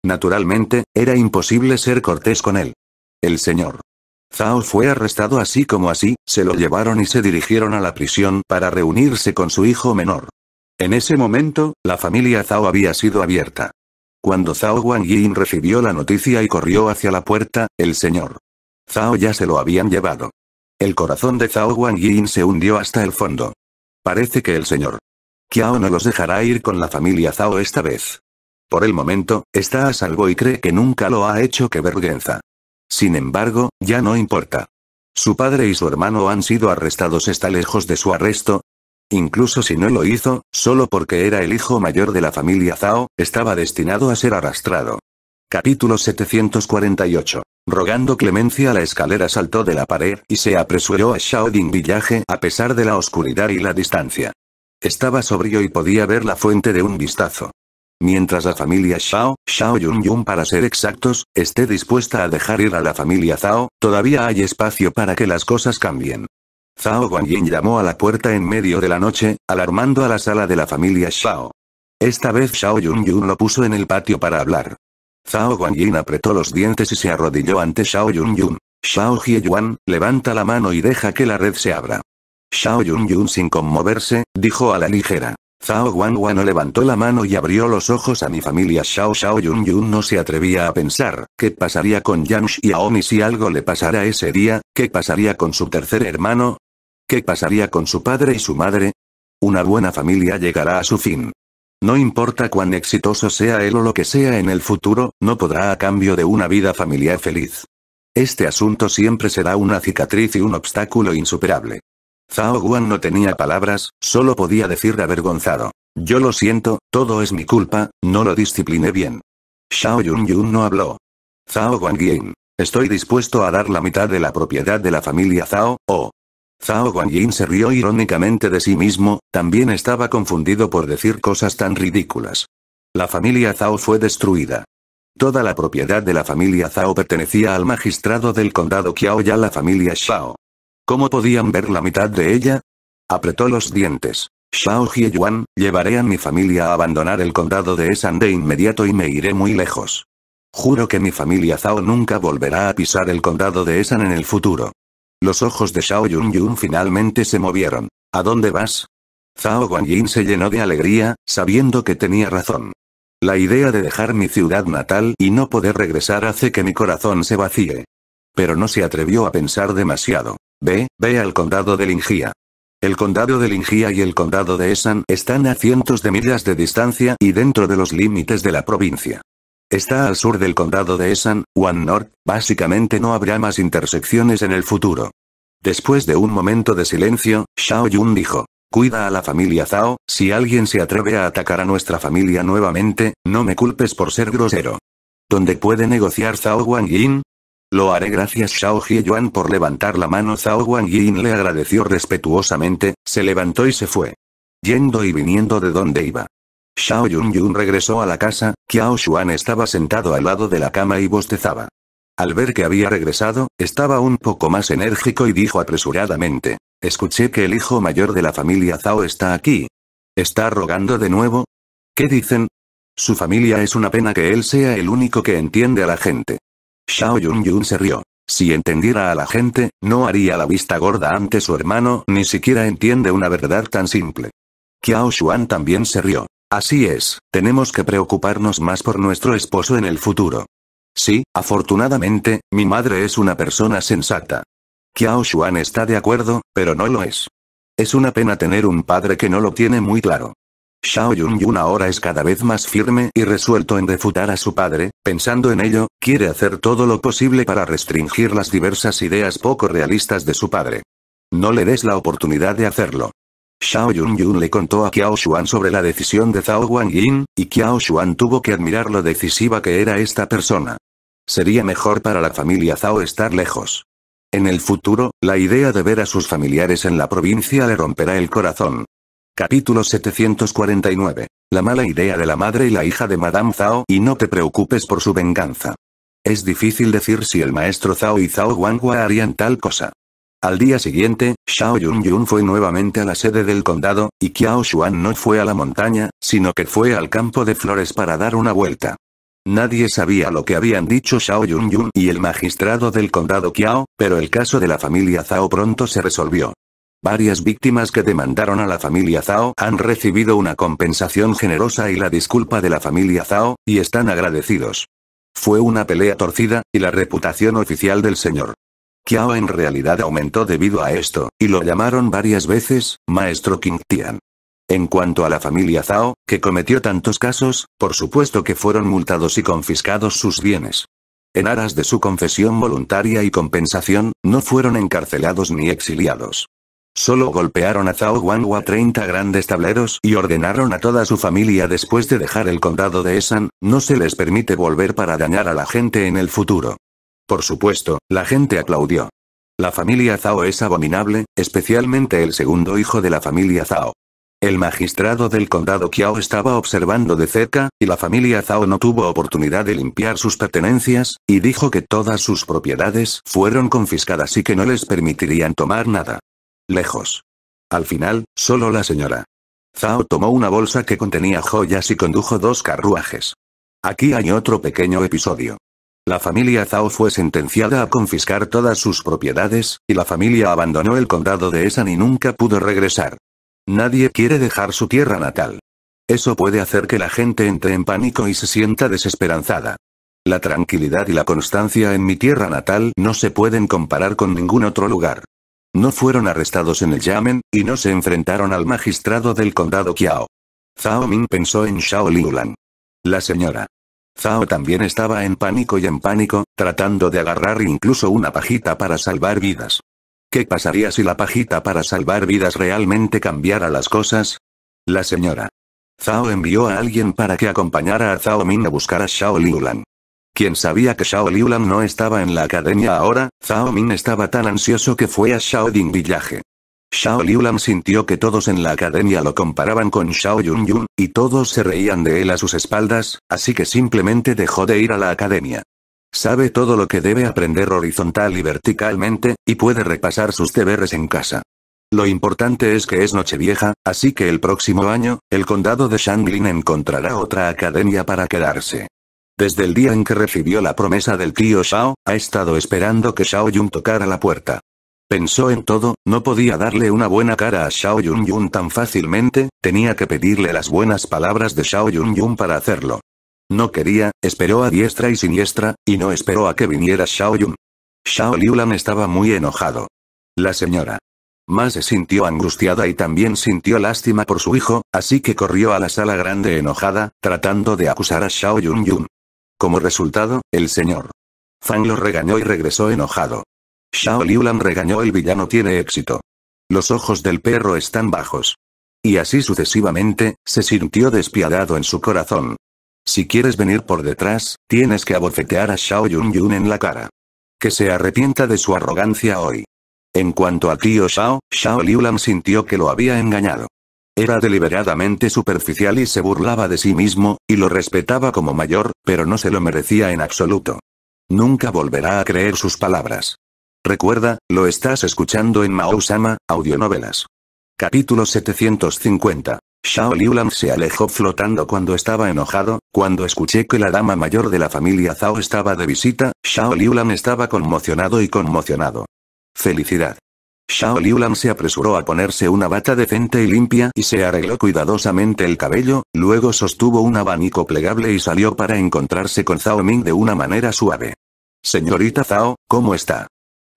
Naturalmente, era imposible ser cortés con él. El señor Zhao fue arrestado así como así, se lo llevaron y se dirigieron a la prisión para reunirse con su hijo menor. En ese momento, la familia Zhao había sido abierta. Cuando Zhao Yin recibió la noticia y corrió hacia la puerta, el señor Zhao ya se lo habían llevado. El corazón de Zhao Wangyin se hundió hasta el fondo. Parece que el señor Kiao no los dejará ir con la familia Zhao esta vez. Por el momento, está a salvo y cree que nunca lo ha hecho que vergüenza. Sin embargo, ya no importa. Su padre y su hermano han sido arrestados está lejos de su arresto. Incluso si no lo hizo, solo porque era el hijo mayor de la familia Zhao, estaba destinado a ser arrastrado. Capítulo 748 Rogando clemencia la escalera saltó de la pared y se apresuró a Shaoding Villaje a pesar de la oscuridad y la distancia. Estaba sobrio y podía ver la fuente de un vistazo. Mientras la familia Shao, Shao Yun para ser exactos, esté dispuesta a dejar ir a la familia Zhao, todavía hay espacio para que las cosas cambien. Zhao Guanyin llamó a la puerta en medio de la noche, alarmando a la sala de la familia Shao. Esta vez Shao Yun Yun lo puso en el patio para hablar. Zhao Yin apretó los dientes y se arrodilló ante Shao Yun Yun. Shao Yuan, levanta la mano y deja que la red se abra. Shao Yun Yun sin conmoverse, dijo a la ligera. Zhao Guan no levantó la mano y abrió los ojos a mi familia Shao Shao Yun Yun no se atrevía a pensar, ¿qué pasaría con Yang aomi si algo le pasara ese día? ¿Qué pasaría con su tercer hermano? ¿Qué pasaría con su padre y su madre? Una buena familia llegará a su fin. No importa cuán exitoso sea él o lo que sea en el futuro, no podrá a cambio de una vida familiar feliz. Este asunto siempre será una cicatriz y un obstáculo insuperable. Zhao Guan no tenía palabras, solo podía decir avergonzado. Yo lo siento, todo es mi culpa, no lo discipliné bien. Xiao Yun Yun no habló. Zhao Guan Estoy dispuesto a dar la mitad de la propiedad de la familia Zhao, o, Zhao Yin se rió irónicamente de sí mismo, también estaba confundido por decir cosas tan ridículas. La familia Zhao fue destruida. Toda la propiedad de la familia Zhao pertenecía al magistrado del condado Kiao y a la familia Shao. ¿Cómo podían ver la mitad de ella? Apretó los dientes. Shao Yuan, llevaré a mi familia a abandonar el condado de Esan de inmediato y me iré muy lejos. Juro que mi familia Zhao nunca volverá a pisar el condado de Esan en el futuro. Los ojos de Shao Yun finalmente se movieron. ¿A dónde vas? Zhao Yin se llenó de alegría, sabiendo que tenía razón. La idea de dejar mi ciudad natal y no poder regresar hace que mi corazón se vacíe. Pero no se atrevió a pensar demasiado. Ve, ve al condado de Lingia. El condado de Linghia y el condado de Esan están a cientos de millas de distancia y dentro de los límites de la provincia. Está al sur del condado de Esan, Wan North, básicamente no habrá más intersecciones en el futuro. Después de un momento de silencio, Xiao Yun dijo. Cuida a la familia Zhao, si alguien se atreve a atacar a nuestra familia nuevamente, no me culpes por ser grosero. ¿Dónde puede negociar Zhao Wang Yin? Lo haré gracias Xiao Yuan por levantar la mano Zhao Wang Yin le agradeció respetuosamente, se levantó y se fue. Yendo y viniendo de donde iba. Xiao Yunyun regresó a la casa, Qiao Xuan estaba sentado al lado de la cama y bostezaba. Al ver que había regresado, estaba un poco más enérgico y dijo apresuradamente. Escuché que el hijo mayor de la familia Zhao está aquí. ¿Está rogando de nuevo? ¿Qué dicen? Su familia es una pena que él sea el único que entiende a la gente. Xiao Yunyun se rió. Si entendiera a la gente, no haría la vista gorda ante su hermano, ni siquiera entiende una verdad tan simple. Qiao Xuan también se rió. Así es, tenemos que preocuparnos más por nuestro esposo en el futuro. Sí, afortunadamente, mi madre es una persona sensata. Kiao Xuan está de acuerdo, pero no lo es. Es una pena tener un padre que no lo tiene muy claro. Xiao Yunyun ahora es cada vez más firme y resuelto en refutar a su padre, pensando en ello, quiere hacer todo lo posible para restringir las diversas ideas poco realistas de su padre. No le des la oportunidad de hacerlo. Xiao Yunyun le contó a Qiao Xuan sobre la decisión de Zhao Yin, y Qiao Xuan tuvo que admirar lo decisiva que era esta persona. Sería mejor para la familia Zhao estar lejos. En el futuro, la idea de ver a sus familiares en la provincia le romperá el corazón. Capítulo 749. La mala idea de la madre y la hija de Madame Zhao y no te preocupes por su venganza. Es difícil decir si el maestro Zhao y Zhao Wanghua harían tal cosa. Al día siguiente, Xiao Yunyun fue nuevamente a la sede del condado, y Qiao Xuan no fue a la montaña, sino que fue al campo de flores para dar una vuelta. Nadie sabía lo que habían dicho Xiao Yunyun y el magistrado del condado Qiao, pero el caso de la familia Zhao pronto se resolvió. Varias víctimas que demandaron a la familia Zhao han recibido una compensación generosa y la disculpa de la familia Zhao, y están agradecidos. Fue una pelea torcida, y la reputación oficial del señor Kiao en realidad aumentó debido a esto, y lo llamaron varias veces, Maestro King Tian. En cuanto a la familia Zhao, que cometió tantos casos, por supuesto que fueron multados y confiscados sus bienes. En aras de su confesión voluntaria y compensación, no fueron encarcelados ni exiliados. Solo golpearon a Zhao huangua 30 grandes tableros y ordenaron a toda su familia después de dejar el condado de Esan, no se les permite volver para dañar a la gente en el futuro. Por supuesto, la gente aplaudió. La familia Zhao es abominable, especialmente el segundo hijo de la familia Zhao. El magistrado del condado Kiao estaba observando de cerca, y la familia Zhao no tuvo oportunidad de limpiar sus pertenencias, y dijo que todas sus propiedades fueron confiscadas y que no les permitirían tomar nada. Lejos. Al final, solo la señora. Zhao tomó una bolsa que contenía joyas y condujo dos carruajes. Aquí hay otro pequeño episodio. La familia Zhao fue sentenciada a confiscar todas sus propiedades, y la familia abandonó el condado de Esan y nunca pudo regresar. Nadie quiere dejar su tierra natal. Eso puede hacer que la gente entre en pánico y se sienta desesperanzada. La tranquilidad y la constancia en mi tierra natal no se pueden comparar con ningún otro lugar. No fueron arrestados en el Yamen, y no se enfrentaron al magistrado del condado Kiao. Zhao Ming pensó en Shao Liulan. La señora Zhao también estaba en pánico y en pánico, tratando de agarrar incluso una pajita para salvar vidas. ¿Qué pasaría si la pajita para salvar vidas realmente cambiara las cosas? La señora. Zhao envió a alguien para que acompañara a Zhao Min a buscar a Shao Liulan. Quien sabía que Shao Liulan no estaba en la academia ahora, Zhao Min estaba tan ansioso que fue a Ding Villaje. Xiao Liulan sintió que todos en la academia lo comparaban con Shao Yun Yun, y todos se reían de él a sus espaldas, así que simplemente dejó de ir a la academia. Sabe todo lo que debe aprender horizontal y verticalmente, y puede repasar sus deberes en casa. Lo importante es que es Nochevieja, así que el próximo año, el condado de Shanglin encontrará otra academia para quedarse. Desde el día en que recibió la promesa del tío Shao, ha estado esperando que Shao Yun tocara la puerta. Pensó en todo, no podía darle una buena cara a Shao Yun tan fácilmente, tenía que pedirle las buenas palabras de Shao Yun para hacerlo. No quería, esperó a diestra y siniestra, y no esperó a que viniera Shao Yun. Xiao Liulan estaba muy enojado. La señora. Ma se sintió angustiada y también sintió lástima por su hijo, así que corrió a la sala grande enojada, tratando de acusar a Xiao Yun Yun. Como resultado, el señor Fang lo regañó y regresó enojado. Xiao Liulan regañó el villano tiene éxito. Los ojos del perro están bajos. Y así sucesivamente, se sintió despiadado en su corazón. Si quieres venir por detrás, tienes que abofetear a Shao Yun Yun en la cara. Que se arrepienta de su arrogancia hoy. En cuanto a Tío Shao, Shao Liulan sintió que lo había engañado. Era deliberadamente superficial y se burlaba de sí mismo, y lo respetaba como mayor, pero no se lo merecía en absoluto. Nunca volverá a creer sus palabras. Recuerda, lo estás escuchando en Mao-sama, Audionovelas. Capítulo 750. Shao Liulan se alejó flotando cuando estaba enojado, cuando escuché que la dama mayor de la familia Zhao estaba de visita, Shao Liulan estaba conmocionado y conmocionado. Felicidad. Shao Liulan se apresuró a ponerse una bata decente y limpia y se arregló cuidadosamente el cabello, luego sostuvo un abanico plegable y salió para encontrarse con Zhao Ming de una manera suave. Señorita Zhao, ¿cómo está?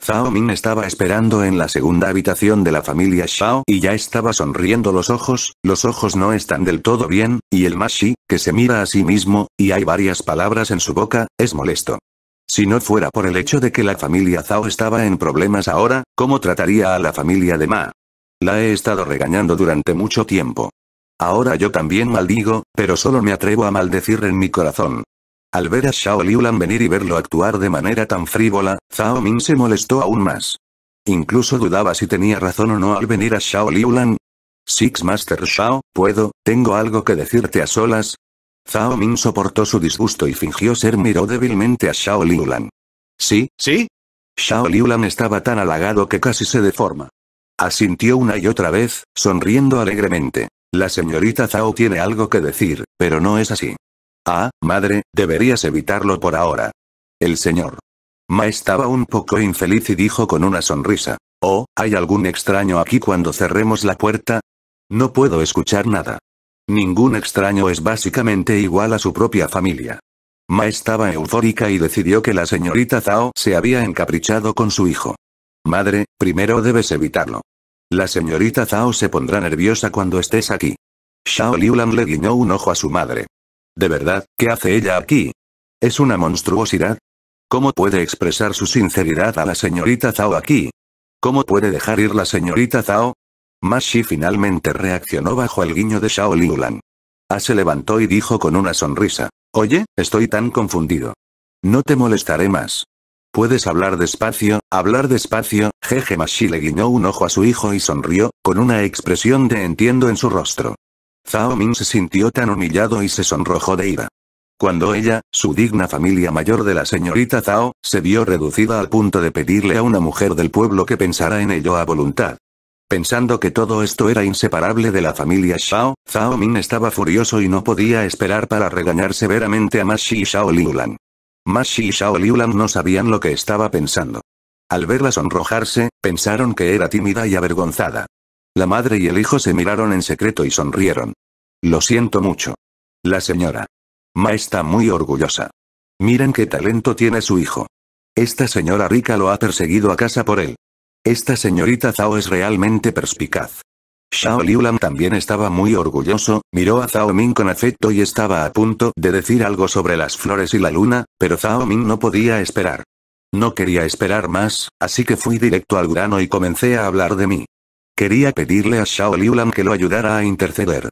Zhao Min estaba esperando en la segunda habitación de la familia Xiao y ya estaba sonriendo los ojos, los ojos no están del todo bien, y el Mashi, que se mira a sí mismo, y hay varias palabras en su boca, es molesto. Si no fuera por el hecho de que la familia Zhao estaba en problemas ahora, ¿cómo trataría a la familia de Ma? La he estado regañando durante mucho tiempo. Ahora yo también maldigo, pero solo me atrevo a maldecir en mi corazón. Al ver a Shao Liulan venir y verlo actuar de manera tan frívola, Zhao Min se molestó aún más. Incluso dudaba si tenía razón o no al venir a Shao Liulan. Six Master Shao, ¿puedo, tengo algo que decirte a solas? Zhao Min soportó su disgusto y fingió ser miró débilmente a Shao Liulan. ¿Sí, sí? Shao Liulan estaba tan halagado que casi se deforma. Asintió una y otra vez, sonriendo alegremente. La señorita Zhao tiene algo que decir, pero no es así. Ah, madre, deberías evitarlo por ahora. El señor. Ma estaba un poco infeliz y dijo con una sonrisa. Oh, ¿hay algún extraño aquí cuando cerremos la puerta? No puedo escuchar nada. Ningún extraño es básicamente igual a su propia familia. Ma estaba eufórica y decidió que la señorita Zhao se había encaprichado con su hijo. Madre, primero debes evitarlo. La señorita Zhao se pondrá nerviosa cuando estés aquí. Xiao Liulan le guiñó un ojo a su madre. ¿De verdad, qué hace ella aquí? ¿Es una monstruosidad? ¿Cómo puede expresar su sinceridad a la señorita Zhao aquí? ¿Cómo puede dejar ir la señorita Zhao? Mashi finalmente reaccionó bajo el guiño de Shao Liulan. A ah, se levantó y dijo con una sonrisa. Oye, estoy tan confundido. No te molestaré más. Puedes hablar despacio, hablar despacio, jeje Mashi le guiñó un ojo a su hijo y sonrió, con una expresión de entiendo en su rostro. Zhao Min se sintió tan humillado y se sonrojó de ira. Cuando ella, su digna familia mayor de la señorita Zhao, se vio reducida al punto de pedirle a una mujer del pueblo que pensara en ello a voluntad. Pensando que todo esto era inseparable de la familia Zhao, Zhao Min estaba furioso y no podía esperar para regañar severamente a Shi y Shao Liulan. Shi y Shao Liulan no sabían lo que estaba pensando. Al verla sonrojarse, pensaron que era tímida y avergonzada. La madre y el hijo se miraron en secreto y sonrieron. Lo siento mucho. La señora. Ma está muy orgullosa. Miren qué talento tiene su hijo. Esta señora rica lo ha perseguido a casa por él. Esta señorita Zhao es realmente perspicaz. Shao Liulan también estaba muy orgulloso, miró a Zhao Ming con afecto y estaba a punto de decir algo sobre las flores y la luna, pero Zhao Ming no podía esperar. No quería esperar más, así que fui directo al grano y comencé a hablar de mí. Quería pedirle a Shao Liulan que lo ayudara a interceder.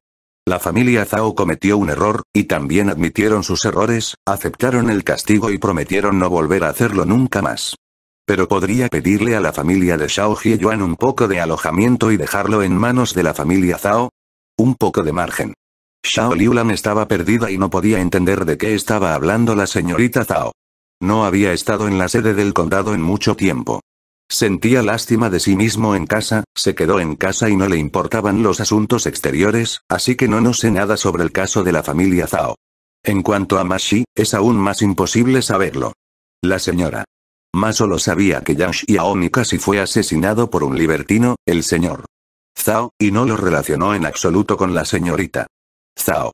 La familia Zhao cometió un error, y también admitieron sus errores, aceptaron el castigo y prometieron no volver a hacerlo nunca más. Pero podría pedirle a la familia de Shao Yuan un poco de alojamiento y dejarlo en manos de la familia Zhao. Un poco de margen. Shao Liulan estaba perdida y no podía entender de qué estaba hablando la señorita Zhao. No había estado en la sede del condado en mucho tiempo. Sentía lástima de sí mismo en casa, se quedó en casa y no le importaban los asuntos exteriores, así que no no sé nada sobre el caso de la familia Zhao. En cuanto a Mashi, es aún más imposible saberlo. La señora. Más solo sabía que Yang Xiaomi casi fue asesinado por un libertino, el señor Zhao, y no lo relacionó en absoluto con la señorita Zhao.